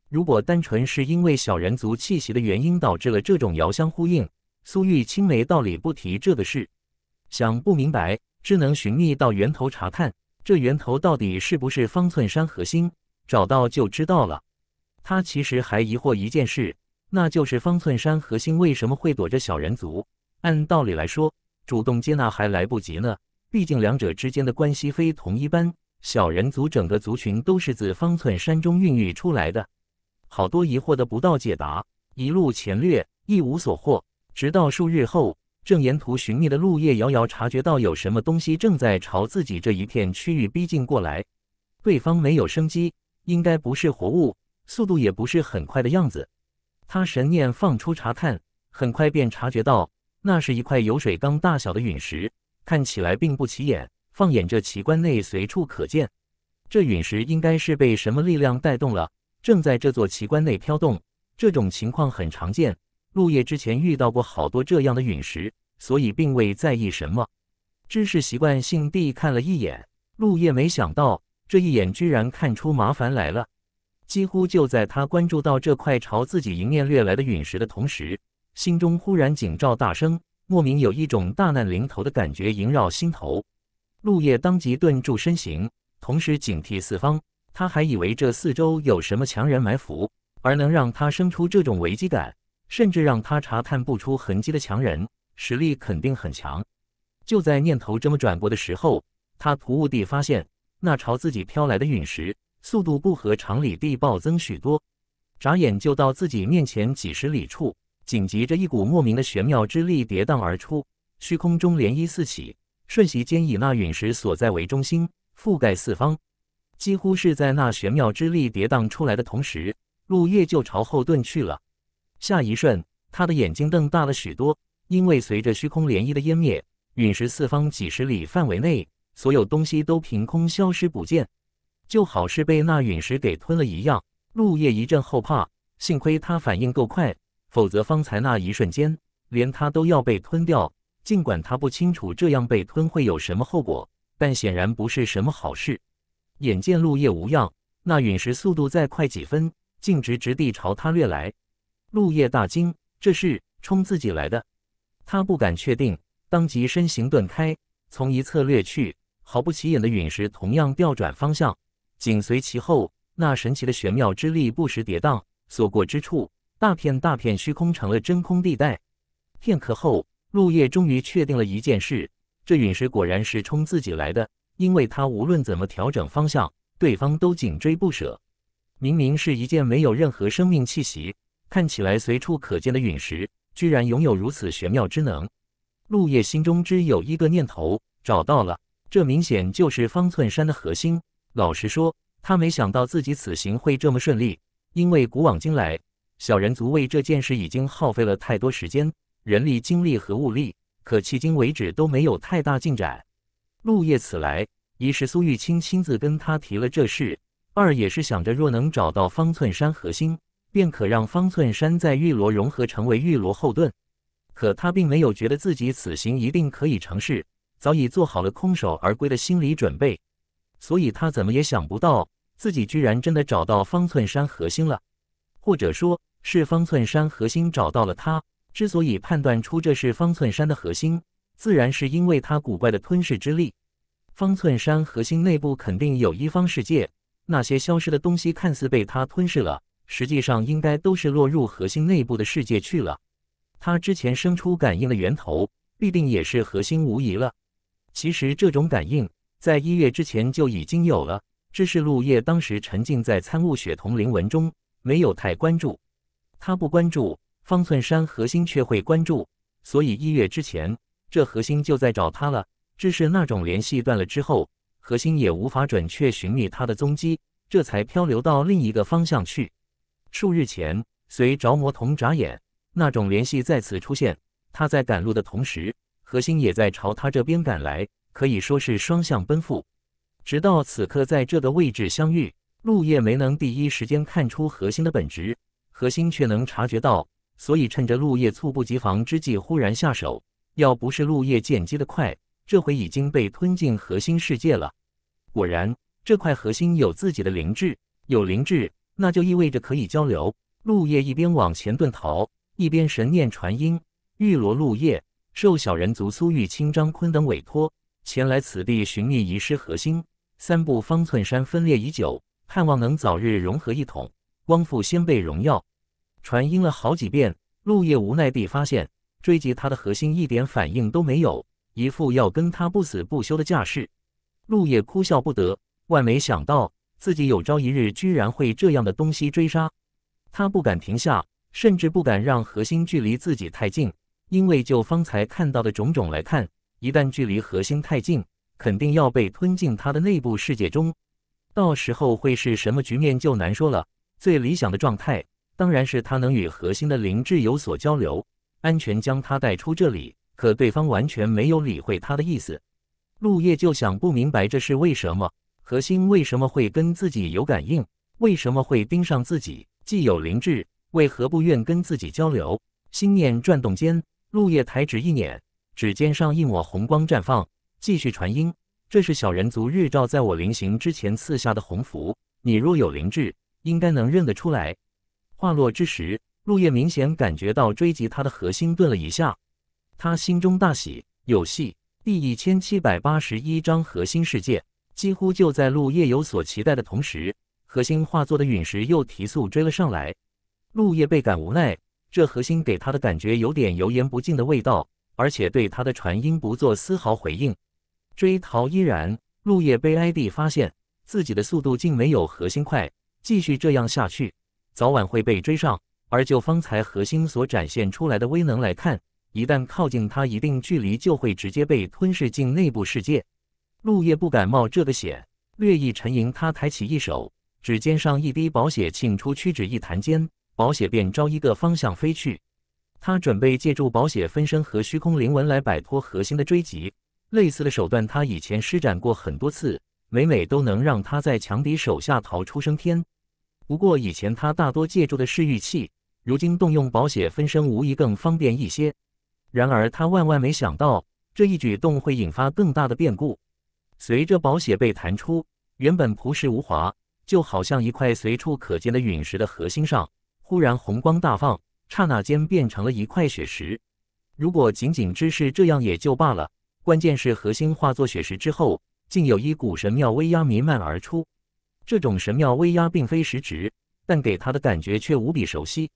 如果单纯是因为小人族气息的原因导致了这种遥相呼应，苏玉青没道理不提这个事。想不明白，只能寻觅到源头查看，这源头到底是不是方寸山核心？找到就知道了。他其实还疑惑一件事，那就是方寸山核心为什么会躲着小人族？按道理来说，主动接纳还来不及呢。毕竟两者之间的关系非同一般，小人族整个族群都是自方寸山中孕育出来的。好多疑惑得不到解答，一路前掠一无所获。直到数日后，正沿途寻觅的陆叶，遥遥察觉到有什么东西正在朝自己这一片区域逼近过来。对方没有生机。应该不是活物，速度也不是很快的样子。他神念放出查看，很快便察觉到，那是一块有水缸大小的陨石，看起来并不起眼。放眼这奇观内随处可见，这陨石应该是被什么力量带动了，正在这座奇观内飘动。这种情况很常见，陆叶之前遇到过好多这样的陨石，所以并未在意什么，只是习惯性地看了一眼。陆叶没想到。这一眼居然看出麻烦来了，几乎就在他关注到这块朝自己迎面掠来的陨石的同时，心中忽然警兆大声，莫名有一种大难临头的感觉萦绕心头。陆叶当即顿住身形，同时警惕四方。他还以为这四周有什么强人埋伏，而能让他生出这种危机感，甚至让他查探不出痕迹的强人，实力肯定很强。就在念头这么转过的时候，他突兀地发现。那朝自己飘来的陨石速度不合常理地暴增许多，眨眼就到自己面前几十里处。紧接着一股莫名的玄妙之力跌宕而出，虚空中涟漪四起，瞬息间以那陨石所在为中心覆盖四方。几乎是在那玄妙之力跌宕出来的同时，陆叶就朝后遁去了。下一瞬，他的眼睛瞪大了许多，因为随着虚空涟漪的湮灭，陨石四方几十里范围内。所有东西都凭空消失不见，就好似被那陨石给吞了一样。陆叶一阵后怕，幸亏他反应够快，否则方才那一瞬间，连他都要被吞掉。尽管他不清楚这样被吞会有什么后果，但显然不是什么好事。眼见陆叶无恙，那陨石速度再快几分，径直直地朝他掠来。陆叶大惊，这是冲自己来的，他不敢确定，当即身形顿开，从一侧掠去。毫不起眼的陨石同样调转方向，紧随其后。那神奇的玄妙之力不时跌宕，所过之处，大片大片虚空成了真空地带。片刻后，陆叶终于确定了一件事：这陨石果然是冲自己来的，因为他无论怎么调整方向，对方都紧追不舍。明明是一件没有任何生命气息、看起来随处可见的陨石，居然拥有如此玄妙之能。陆叶心中只有一个念头：找到了。这明显就是方寸山的核心。老实说，他没想到自己此行会这么顺利，因为古往今来，小人族为这件事已经耗费了太多时间、人力、精力和物力，可迄今为止都没有太大进展。陆夜此来，一是苏玉清亲自跟他提了这事，二也是想着若能找到方寸山核心，便可让方寸山在玉罗融合成为玉罗后盾。可他并没有觉得自己此行一定可以成事。早已做好了空手而归的心理准备，所以他怎么也想不到自己居然真的找到方寸山核心了，或者说是方寸山核心找到了他。之所以判断出这是方寸山的核心，自然是因为他古怪的吞噬之力。方寸山核心内部肯定有一方世界，那些消失的东西看似被它吞噬了，实际上应该都是落入核心内部的世界去了。他之前生出感应的源头，必定也是核心无疑了。其实这种感应在一月之前就已经有了，只是陆叶当时沉浸在参悟血瞳灵文中，没有太关注。他不关注，方寸山核心却会关注，所以一月之前，这核心就在找他了。只是那种联系断了之后，核心也无法准确寻觅他的踪迹，这才漂流到另一个方向去。数日前，随着魔瞳眨眼，那种联系再次出现，他在赶路的同时。核心也在朝他这边赶来，可以说是双向奔赴。直到此刻，在这个位置相遇，陆叶没能第一时间看出核心的本质，核心却能察觉到，所以趁着陆叶猝不及防之际，忽然下手。要不是陆叶见机的快，这回已经被吞进核心世界了。果然，这块核心有自己的灵智，有灵智，那就意味着可以交流。陆叶一边往前遁逃，一边神念传音：“玉罗，陆叶。”受小人族苏玉清、张坤等委托，前来此地寻觅遗失核心。三部方寸山分裂已久，盼望能早日融合一统，光复先辈荣耀。传音了好几遍，陆叶无奈地发现，追击他的核心一点反应都没有，一副要跟他不死不休的架势。陆叶哭笑不得，万没想到自己有朝一日居然会这样的东西追杀。他不敢停下，甚至不敢让核心距离自己太近。因为就方才看到的种种来看，一旦距离核心太近，肯定要被吞进它的内部世界中，到时候会是什么局面就难说了。最理想的状态当然是他能与核心的灵智有所交流，安全将他带出这里。可对方完全没有理会他的意思，陆叶就想不明白这是为什么，核心为什么会跟自己有感应？为什么会盯上自己？既有灵智，为何不愿跟自己交流？心念转动间。陆叶抬指一捻，指尖上一抹红光绽放，继续传音：“这是小人族日照在我临行之前赐下的红符，你若有灵智，应该能认得出来。”话落之时，陆叶明显感觉到追击他的核心顿了一下，他心中大喜，有戏。第一千七百八十一章核心世界几乎就在陆叶有所期待的同时，核心化作的陨石又提速追了上来，陆叶倍感无奈。这核心给他的感觉有点油盐不进的味道，而且对他的传音不做丝毫回应。追逃依然，陆叶悲哀地发现自己的速度竟没有核心快，继续这样下去，早晚会被追上。而就方才核心所展现出来的威能来看，一旦靠近它一定距离，就会直接被吞噬进内部世界。陆叶不敢冒这个险，略一沉吟，他抬起一手，指尖上一滴宝血沁出，屈指一弹间。宝血便朝一个方向飞去，他准备借助宝血分身和虚空灵纹来摆脱核心的追击。类似的手段他以前施展过很多次，每每都能让他在强敌手下逃出升天。不过以前他大多借助的是玉器，如今动用宝血分身无疑更方便一些。然而他万万没想到，这一举动会引发更大的变故。随着宝血被弹出，原本朴实无华，就好像一块随处可见的陨石的核心上。忽然红光大放，刹那间变成了一块血石。如果仅仅只是这样也就罢了，关键是核心化作血石之后，竟有一股神妙威压弥漫而出。这种神妙威压并非实质，但给他的感觉却无比熟悉。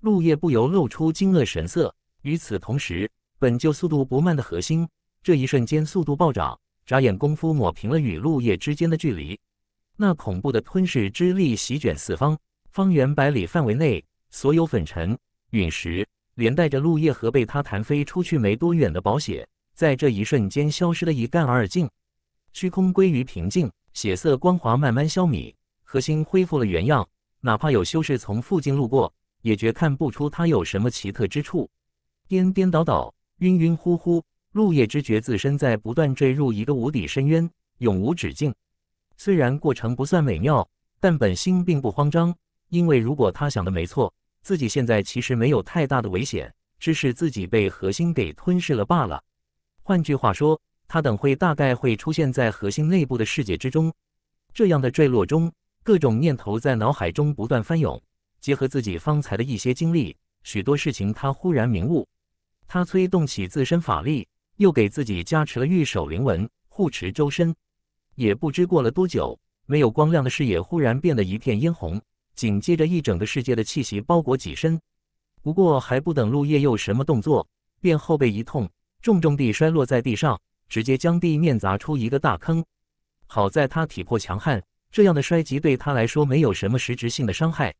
陆叶不由露出惊愕神色。与此同时，本就速度不慢的核心，这一瞬间速度暴涨，眨眼功夫抹平了与陆叶之间的距离。那恐怖的吞噬之力席卷四方。方圆百里范围内，所有粉尘、陨石，连带着陆叶和被他弹飞出去没多远的宝血，在这一瞬间消失的一干二净。虚空归于平静，血色光华慢慢消弭，核心恢复了原样。哪怕有修士从附近路过，也绝看不出他有什么奇特之处。颠颠倒倒，晕晕乎乎，陆叶之觉自身在不断坠入一个无底深渊，永无止境。虽然过程不算美妙，但本心并不慌张。因为如果他想的没错，自己现在其实没有太大的危险，只是自己被核心给吞噬了罢了。换句话说，他等会大概会出现在核心内部的世界之中。这样的坠落中，各种念头在脑海中不断翻涌。结合自己方才的一些经历，许多事情他忽然明悟。他催动起自身法力，又给自己加持了御手灵纹，护持周身。也不知过了多久，没有光亮的视野忽然变得一片嫣红。紧接着，一整个世界的气息包裹起身，不过还不等陆叶又什么动作，便后背一痛，重重地摔落在地上，直接将地面砸出一个大坑。好在他体魄强悍，这样的摔击对他来说没有什么实质性的伤害。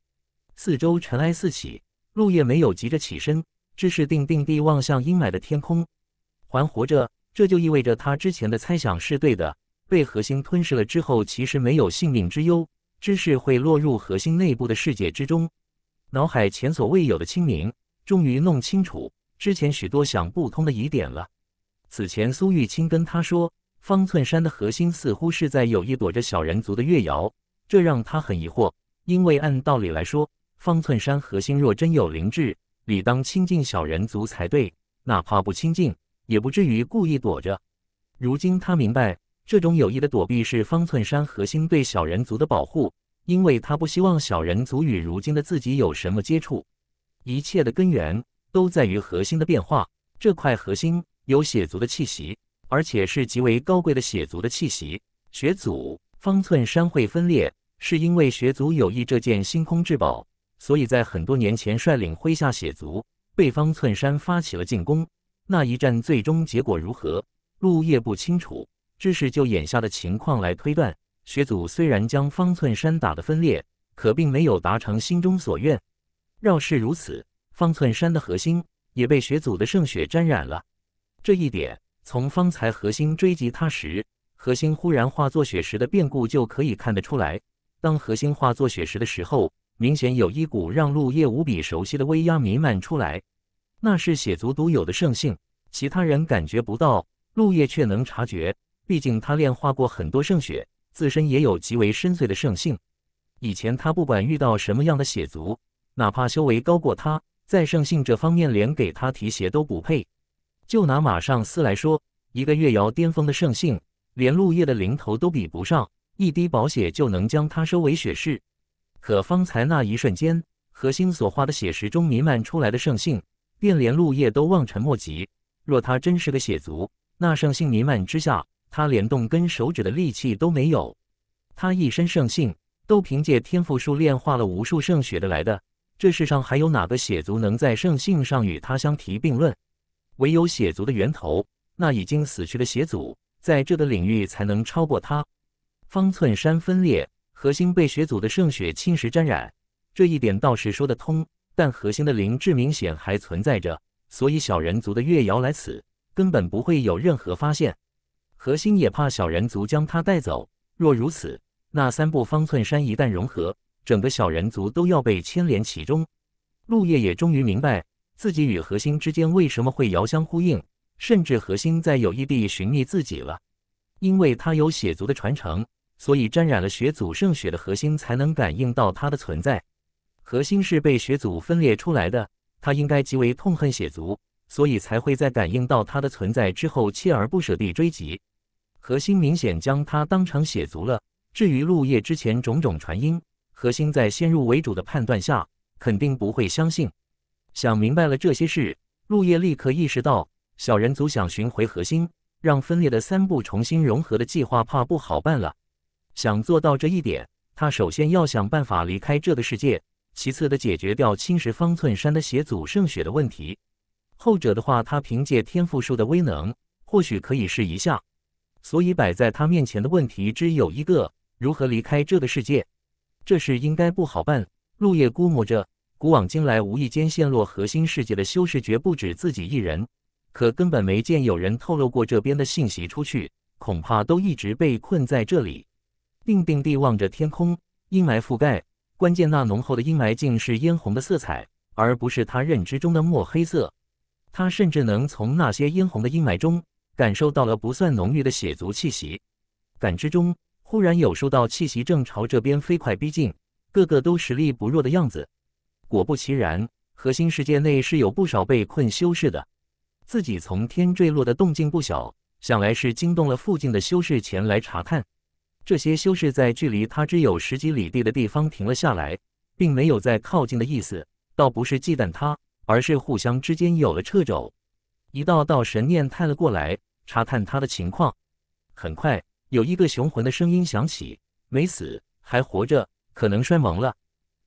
四周尘埃四起，陆叶没有急着起身，只是定定地望向阴霾的天空。还活着，这就意味着他之前的猜想是对的，被核心吞噬了之后，其实没有性命之忧。知识会落入核心内部的世界之中，脑海前所未有的清明，终于弄清楚之前许多想不通的疑点了。此前苏玉清跟他说，方寸山的核心似乎是在有意躲着小人族的月瑶，这让他很疑惑。因为按道理来说，方寸山核心若真有灵智，理当亲近小人族才对，哪怕不亲近，也不至于故意躲着。如今他明白。这种友谊的躲避是方寸山核心对小人族的保护，因为他不希望小人族与如今的自己有什么接触。一切的根源都在于核心的变化。这块核心有血族的气息，而且是极为高贵的血族的气息。血族方寸山会分裂，是因为血族有意这件星空至宝，所以在很多年前率领麾下血族，被方寸山发起了进攻。那一战最终结果如何，陆夜不清楚。知是就眼下的情况来推断，血祖虽然将方寸山打得分裂，可并没有达成心中所愿。饶是如此，方寸山的核心也被血祖的圣血沾染了。这一点从方才核心追击他时，核心忽然化作血石的变故就可以看得出来。当核心化作血石的时候，明显有一股让陆叶无比熟悉的威压弥漫出来，那是血族独有的圣性，其他人感觉不到，陆叶却能察觉。毕竟他炼化过很多圣血，自身也有极为深邃的圣性。以前他不管遇到什么样的血族，哪怕修为高过他，在圣性这方面连给他提鞋都不配。就拿马上司来说，一个月瑶巅峰的圣性，连陆叶的零头都比不上，一滴宝血就能将他收为血士。可方才那一瞬间，核心所化的血石中弥漫出来的圣性，便连陆叶都望尘莫及。若他真是个血族，那圣性弥漫之下，他连动根手指的力气都没有，他一身圣性都凭借天赋术炼化了无数圣血的来的。这世上还有哪个血族能在圣性上与他相提并论？唯有血族的源头，那已经死去的血祖，在这个领域才能超过他。方寸山分裂，核心被血祖的圣血侵蚀沾染，这一点倒是说得通。但核心的灵智明显还存在着，所以小人族的月瑶来此，根本不会有任何发现。核心也怕小人族将他带走，若如此，那三部方寸山一旦融合，整个小人族都要被牵连其中。陆叶也终于明白自己与核心之间为什么会遥相呼应，甚至核心在有意地寻觅自己了。因为他有血族的传承，所以沾染了血祖圣血的核心才能感应到他的存在。核心是被血祖分裂出来的，他应该极为痛恨血族，所以才会在感应到他的存在之后锲而不舍地追击。核心明显将他当场写足了。至于陆叶之前种种传音，核心在先入为主的判断下肯定不会相信。想明白了这些事，陆叶立刻意识到，小人族想寻回核心，让分裂的三部重新融合的计划怕不好办了。想做到这一点，他首先要想办法离开这个世界，其次的解决掉侵蚀方寸山的血祖圣血的问题。后者的话，他凭借天赋树的威能，或许可以试一下。所以摆在他面前的问题只有一个：如何离开这个世界？这事应该不好办。陆叶估摸着，古往今来无意间陷落核心世界的修士绝不止自己一人，可根本没见有人透露过这边的信息出去，恐怕都一直被困在这里。定定地望着天空，阴霾覆盖，关键那浓厚的阴霾竟是嫣红的色彩，而不是他认知中的墨黑色。他甚至能从那些嫣红的阴霾中。感受到了不算浓郁的血族气息，感知中忽然有数到气息正朝这边飞快逼近，个个都实力不弱的样子。果不其然，核心世界内是有不少被困修士的。自己从天坠落的动静不小，想来是惊动了附近的修士前来查看。这些修士在距离他只有十几里地的地方停了下来，并没有再靠近的意思，倒不是忌惮他，而是互相之间有了掣肘。一道道神念探了过来，查探他的情况。很快，有一个雄浑的声音响起：“没死，还活着，可能衰亡了。”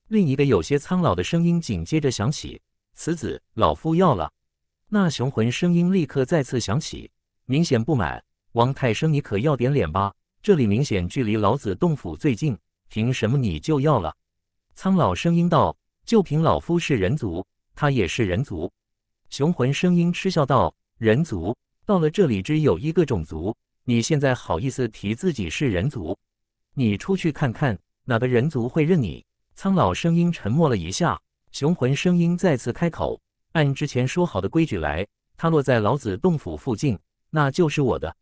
另一个有些苍老的声音紧接着响起：“此子，老夫要了。”那雄浑声音立刻再次响起，明显不满：“王太生，你可要点脸吧？这里明显距离老子洞府最近，凭什么你就要了？”苍老声音道：“就凭老夫是人族，他也是人族。”雄浑声音嗤笑道：“人族到了这里只有一个种族，你现在好意思提自己是人族？你出去看看，哪个人族会认你？”苍老声音沉默了一下，雄浑声音再次开口：“按之前说好的规矩来，他落在老子洞府附近，那就是我的。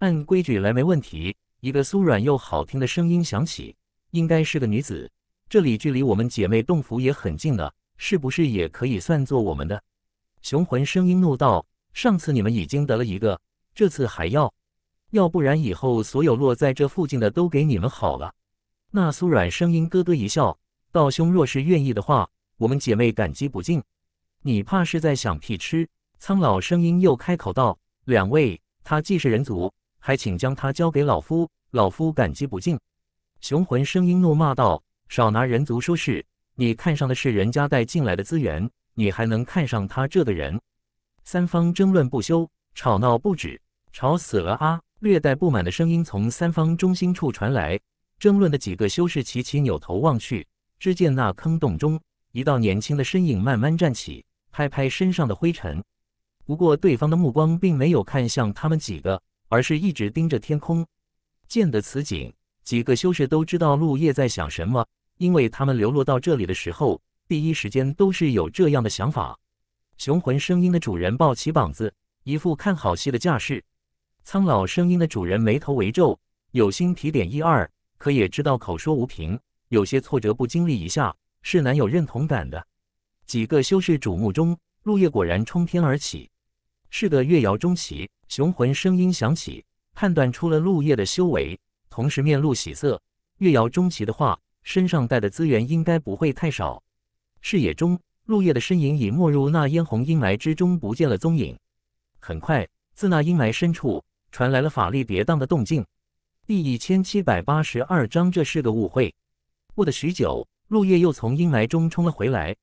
按规矩来没问题。”一个酥软又好听的声音响起：“应该是个女子，这里距离我们姐妹洞府也很近了，是不是也可以算作我们的？”雄浑声音怒道：“上次你们已经得了一个，这次还要？要不然以后所有落在这附近的都给你们好了。”那酥软声音咯咯一笑，道：“兄若是愿意的话，我们姐妹感激不尽。你怕是在想屁吃？”苍老声音又开口道：“两位，他既是人族，还请将他交给老夫，老夫感激不尽。”雄浑声音怒骂道：“少拿人族说事！你看上的是人家带进来的资源。”你还能看上他这个人？三方争论不休，吵闹不止，吵死了啊！略带不满的声音从三方中心处传来。争论的几个修士齐齐扭头望去，只见那坑洞中，一道年轻的身影慢慢站起，拍拍身上的灰尘。不过，对方的目光并没有看向他们几个，而是一直盯着天空。见得此景，几个修士都知道陆叶在想什么，因为他们流落到这里的时候。第一时间都是有这样的想法。雄浑声音的主人抱起膀子，一副看好戏的架势。苍老声音的主人眉头微皱，有心提点一二，可也知道口说无凭，有些挫折不经历一下是难有认同感的。几个修士瞩目中，陆叶果然冲天而起，是个月瑶中期。雄浑声音响起，判断出了陆叶的修为，同时面露喜色。月瑶中期的话，身上带的资源应该不会太少。视野中，陆叶的身影已没入那嫣红阴霾之中，不见了踪影。很快，自那阴霾深处传来了法力跌宕的动静。第一千七百八十二章，这是个误会。过了许久，陆叶又从阴霾中冲了回来。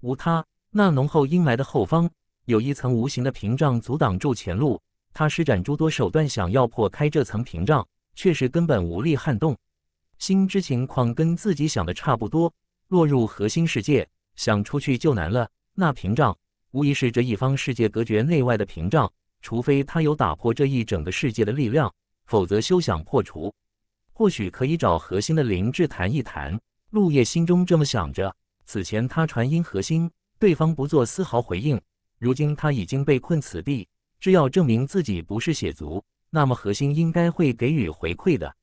无他，那浓厚阴霾的后方有一层无形的屏障阻挡住前路。他施展诸多手段想要破开这层屏障，却是根本无力撼动。心之情况跟自己想的差不多。落入核心世界，想出去就难了。那屏障无疑是这一方世界隔绝内外的屏障，除非他有打破这一整个世界的力量，否则休想破除。或许可以找核心的灵智谈一谈。陆叶心中这么想着。此前他传音核心，对方不做丝毫回应。如今他已经被困此地，只要证明自己不是血族，那么核心应该会给予回馈的。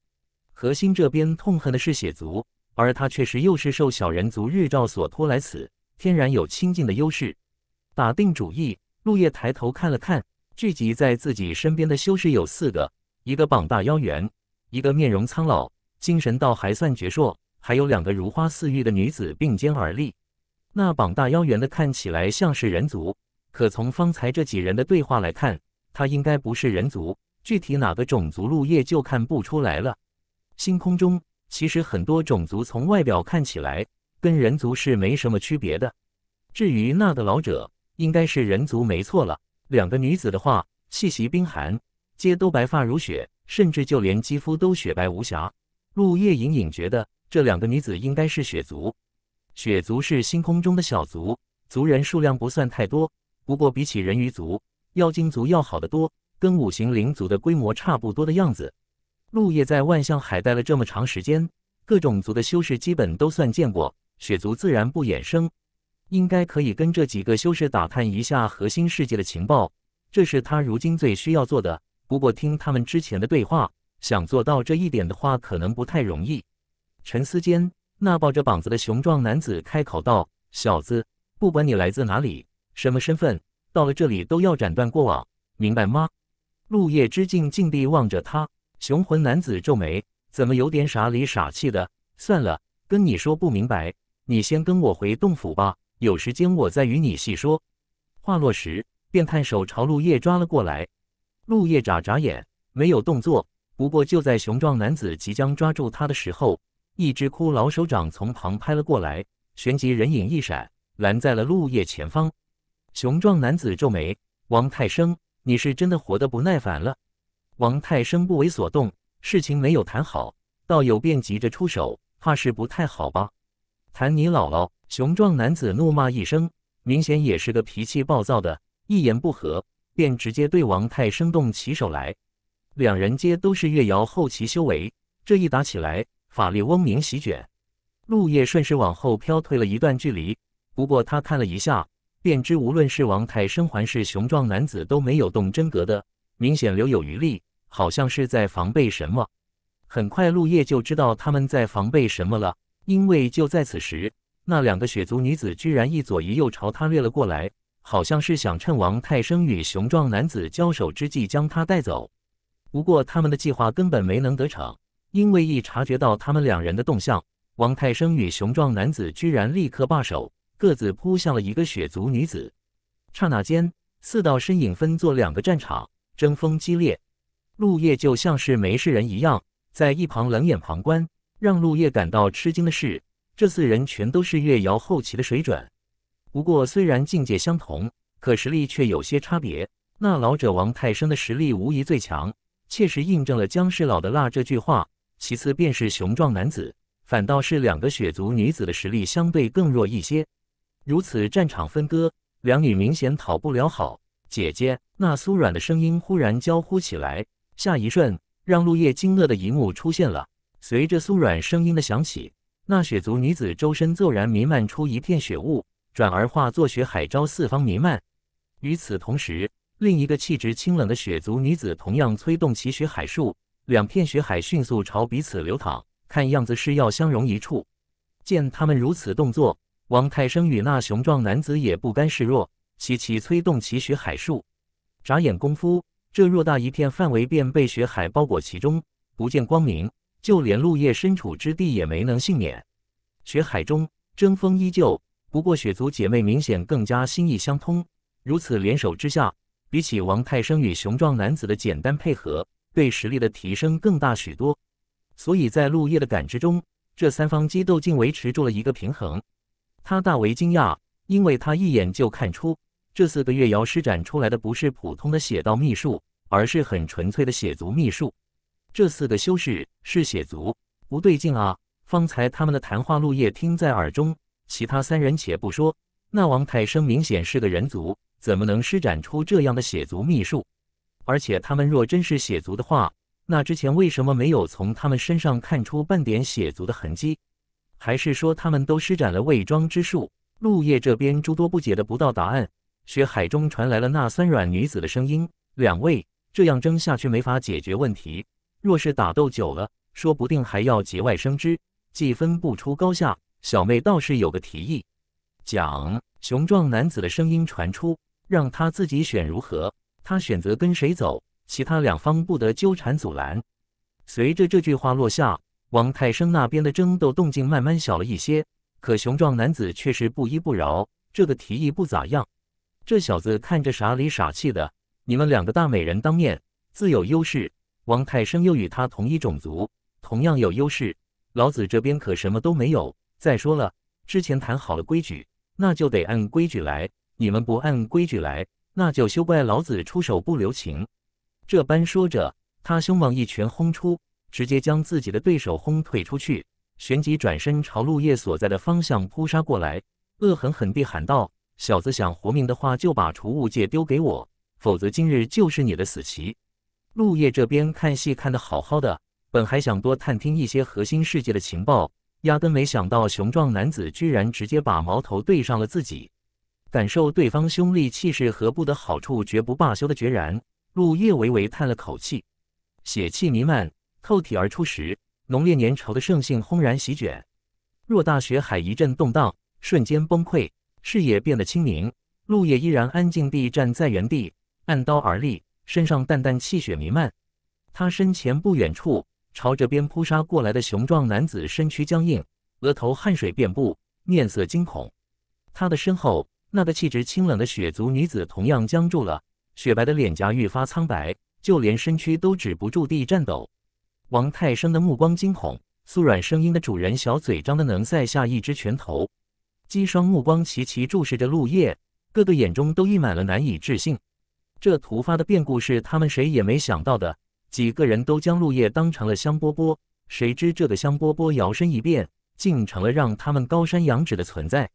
核心这边痛恨的是血族。而他确实又是受小人族日照所托来此，天然有亲近的优势。打定主意，陆叶抬头看了看，聚集在自己身边的修士有四个，一个膀大腰圆，一个面容苍老，精神倒还算矍铄，还有两个如花似玉的女子并肩而立。那膀大腰圆的看起来像是人族，可从方才这几人的对话来看，他应该不是人族，具体哪个种族，陆叶就看不出来了。星空中。其实很多种族从外表看起来跟人族是没什么区别的。至于那个老者，应该是人族没错了。两个女子的话，气息冰寒，皆都白发如雪，甚至就连肌肤都雪白无瑕。陆叶隐隐觉得，这两个女子应该是雪族。雪族是星空中的小族，族人数量不算太多。不过比起人鱼族、妖精族要好得多，跟五行灵族的规模差不多的样子。陆叶在万象海待了这么长时间，各种族的修士基本都算见过，血族自然不衍生，应该可以跟这几个修士打探一下核心世界的情报。这是他如今最需要做的。不过听他们之前的对话，想做到这一点的话，可能不太容易。沉思间，那抱着膀子的雄壮男子开口道：“小子，不管你来自哪里，什么身份，到了这里都要斩断过往，明白吗？”陆叶之静静地望着他。雄浑男子皱眉，怎么有点傻里傻气的？算了，跟你说不明白，你先跟我回洞府吧，有时间我再与你细说。话落时，便探手朝陆叶抓了过来。陆叶眨眨眼，没有动作。不过就在雄壮男子即将抓住他的时候，一只骷髅手掌从旁拍了过来，旋即人影一闪，拦在了陆叶前方。雄壮男子皱眉：“王太生，你是真的活得不耐烦了？”王太生不为所动，事情没有谈好，道友便急着出手，怕是不太好吧？谈你姥姥！雄壮男子怒骂一声，明显也是个脾气暴躁的，一言不合便直接对王太生动起手来。两人皆都是月瑶后期修为，这一打起来，法力嗡鸣席卷，陆叶顺势往后飘退了一段距离。不过他看了一下，便知无论是王太生还是雄壮男子都没有动真格的，明显留有余力。好像是在防备什么，很快陆叶就知道他们在防备什么了，因为就在此时，那两个血族女子居然一左一右朝他掠了过来，好像是想趁王太生与雄壮男子交手之际将他带走。不过他们的计划根本没能得逞，因为一察觉到他们两人的动向，王太生与雄壮男子居然立刻罢手，各自扑向了一个血族女子。刹那间，四道身影分作两个战场，争锋激烈。陆叶就像是没事人一样，在一旁冷眼旁观。让陆叶感到吃惊的是，这四人全都是月瑶后期的水准。不过，虽然境界相同，可实力却有些差别。那老者王太生的实力无疑最强，切实印证了“姜世老的辣”这句话。其次便是雄壮男子，反倒是两个血族女子的实力相对更弱一些。如此战场分割，两女明显讨不了好。姐姐，那酥软的声音忽然娇呼起来。下一瞬，让陆叶惊愕的一幕出现了。随着酥软声音的响起，那雪族女子周身骤然弥漫出一片雪雾，转而化作雪海，朝四方弥漫。与此同时，另一个气质清冷的雪族女子同样催动其雪海术，两片雪海迅速朝彼此流淌，看样子是要相融一处。见他们如此动作，王太生与那雄壮男子也不甘示弱，齐齐催动其雪海术，眨眼功夫。这偌大一片范围便被雪海包裹其中，不见光明，就连陆叶身处之地也没能幸免。雪海中争锋依旧，不过雪族姐妹明显更加心意相通，如此联手之下，比起王太生与雄壮男子的简单配合，对实力的提升更大许多。所以在陆叶的感知中，这三方激斗竟维持住了一个平衡，他大为惊讶，因为他一眼就看出。这四个月瑶施展出来的不是普通的血道秘术，而是很纯粹的血族秘术。这四个修士是血族，不对劲啊！方才他们的谈话，陆叶听在耳中。其他三人且不说，那王太生明显是个人族，怎么能施展出这样的血族秘术？而且他们若真是血族的话，那之前为什么没有从他们身上看出半点血族的痕迹？还是说他们都施展了伪装之术？陆叶这边诸多不解的不到答案。雪海中传来了那酸软女子的声音：“两位这样争下去没法解决问题，若是打斗久了，说不定还要节外生枝，既分不出高下，小妹倒是有个提议。”讲雄壮男子的声音传出：“让他自己选如何，他选择跟谁走，其他两方不得纠缠阻拦。”随着这句话落下，王太生那边的争斗动静慢慢小了一些，可雄壮男子却是不依不饶：“这个提议不咋样。”这小子看着傻里傻气的，你们两个大美人当面自有优势。王太生又与他同一种族，同样有优势。老子这边可什么都没有。再说了，之前谈好了规矩，那就得按规矩来。你们不按规矩来，那就休怪老子出手不留情。这般说着，他凶猛一拳轰出，直接将自己的对手轰退出去，旋即转身朝陆叶所在的方向扑杀过来，恶狠狠地喊道。小子想活命的话，就把储物戒丢给我，否则今日就是你的死期。陆叶这边看戏看得好好的，本还想多探听一些核心世界的情报，压根没想到雄壮男子居然直接把矛头对上了自己。感受对方凶弟气势和不得好处绝不罢休的决然，陆叶微微叹了口气。血气弥漫透体而出时，浓烈粘稠的圣性轰然席卷，偌大血海一阵动荡，瞬间崩溃。视野变得清明，陆野依然安静地站在原地，按刀而立，身上淡淡气血弥漫。他身前不远处，朝着边扑杀过来的雄壮男子身躯僵硬，额头汗水遍布，面色惊恐。他的身后，那个气质清冷的雪族女子同样僵住了，雪白的脸颊愈发苍白，就连身躯都止不住地颤抖。王太生的目光惊恐，酥软声音的主人小嘴张得能塞下一只拳头。姬双目光齐齐注视着陆叶，各个眼中都溢满了难以置信。这突发的变故是他们谁也没想到的，几个人都将陆叶当成了香饽饽，谁知这个香饽饽摇身一变，竟成了让他们高山仰止的存在，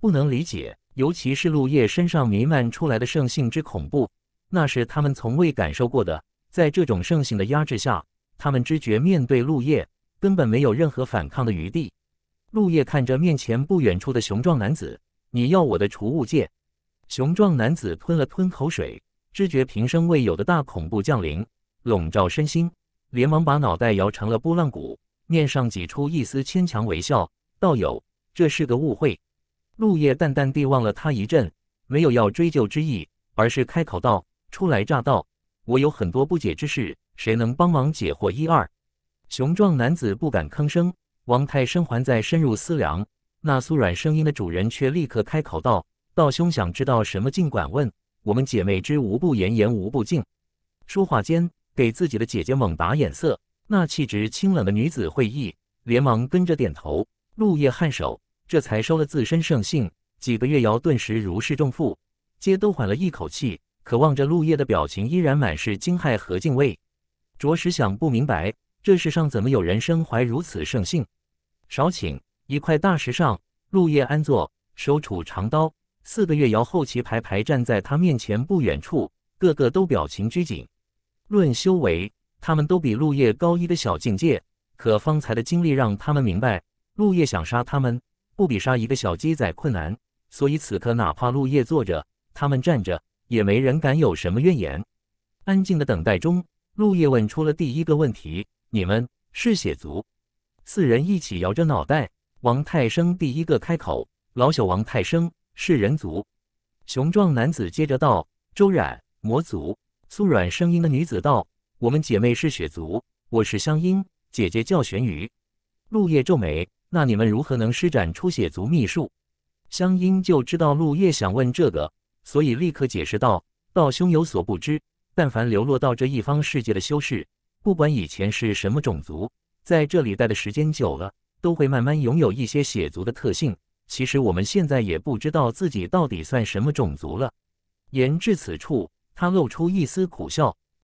不能理解。尤其是陆叶身上弥漫出来的圣性之恐怖，那是他们从未感受过的。在这种圣性的压制下，他们知觉面对陆叶，根本没有任何反抗的余地。陆叶看着面前不远处的雄壮男子：“你要我的储物戒？”雄壮男子吞了吞口水，知觉平生未有的大恐怖降临，笼罩身心，连忙把脑袋摇成了拨浪鼓，面上挤出一丝牵强微笑：“道友，这是个误会。”陆叶淡淡地望了他一阵，没有要追究之意，而是开口道：“初来乍到，我有很多不解之事，谁能帮忙解惑一二？”雄壮男子不敢吭声。王太生还在深入思量，那酥软声音的主人却立刻开口道：“道兄想知道什么，尽管问。我们姐妹之无不言，言无不尽。”说话间，给自己的姐姐猛打眼色。那气质清冷的女子会意，连忙跟着点头。陆叶颔首，这才收了自身圣性。几个月瑶顿时如释重负，皆都缓了一口气。可望着陆叶的表情，依然满是惊骇和敬畏，着实想不明白。这世上怎么有人身怀如此圣性？少顷，一块大石上，陆叶安坐，手杵长刀。四个月，摇后旗排排站在他面前不远处，个个都表情拘谨。论修为，他们都比陆叶高一的小境界。可方才的经历让他们明白，陆叶想杀他们，不比杀一个小鸡仔困难。所以此刻，哪怕陆叶坐着，他们站着，也没人敢有什么怨言。安静的等待中，陆叶问出了第一个问题。你们是血族？四人一起摇着脑袋。王太生第一个开口：“老朽王太生是人族。”雄壮男子接着道：“周冉，魔族。”素软声音的女子道：“我们姐妹是血族，我是香音，姐姐叫玄鱼。”陆叶皱眉：“那你们如何能施展出血族秘术？”香音就知道陆叶想问这个，所以立刻解释道：“道兄有所不知，但凡流落到这一方世界的修士。”不管以前是什么种族，在这里待的时间久了，都会慢慢拥有一些血族的特性。其实我们现在也不知道自己到底算什么种族了。言至此处，他露出一丝苦笑。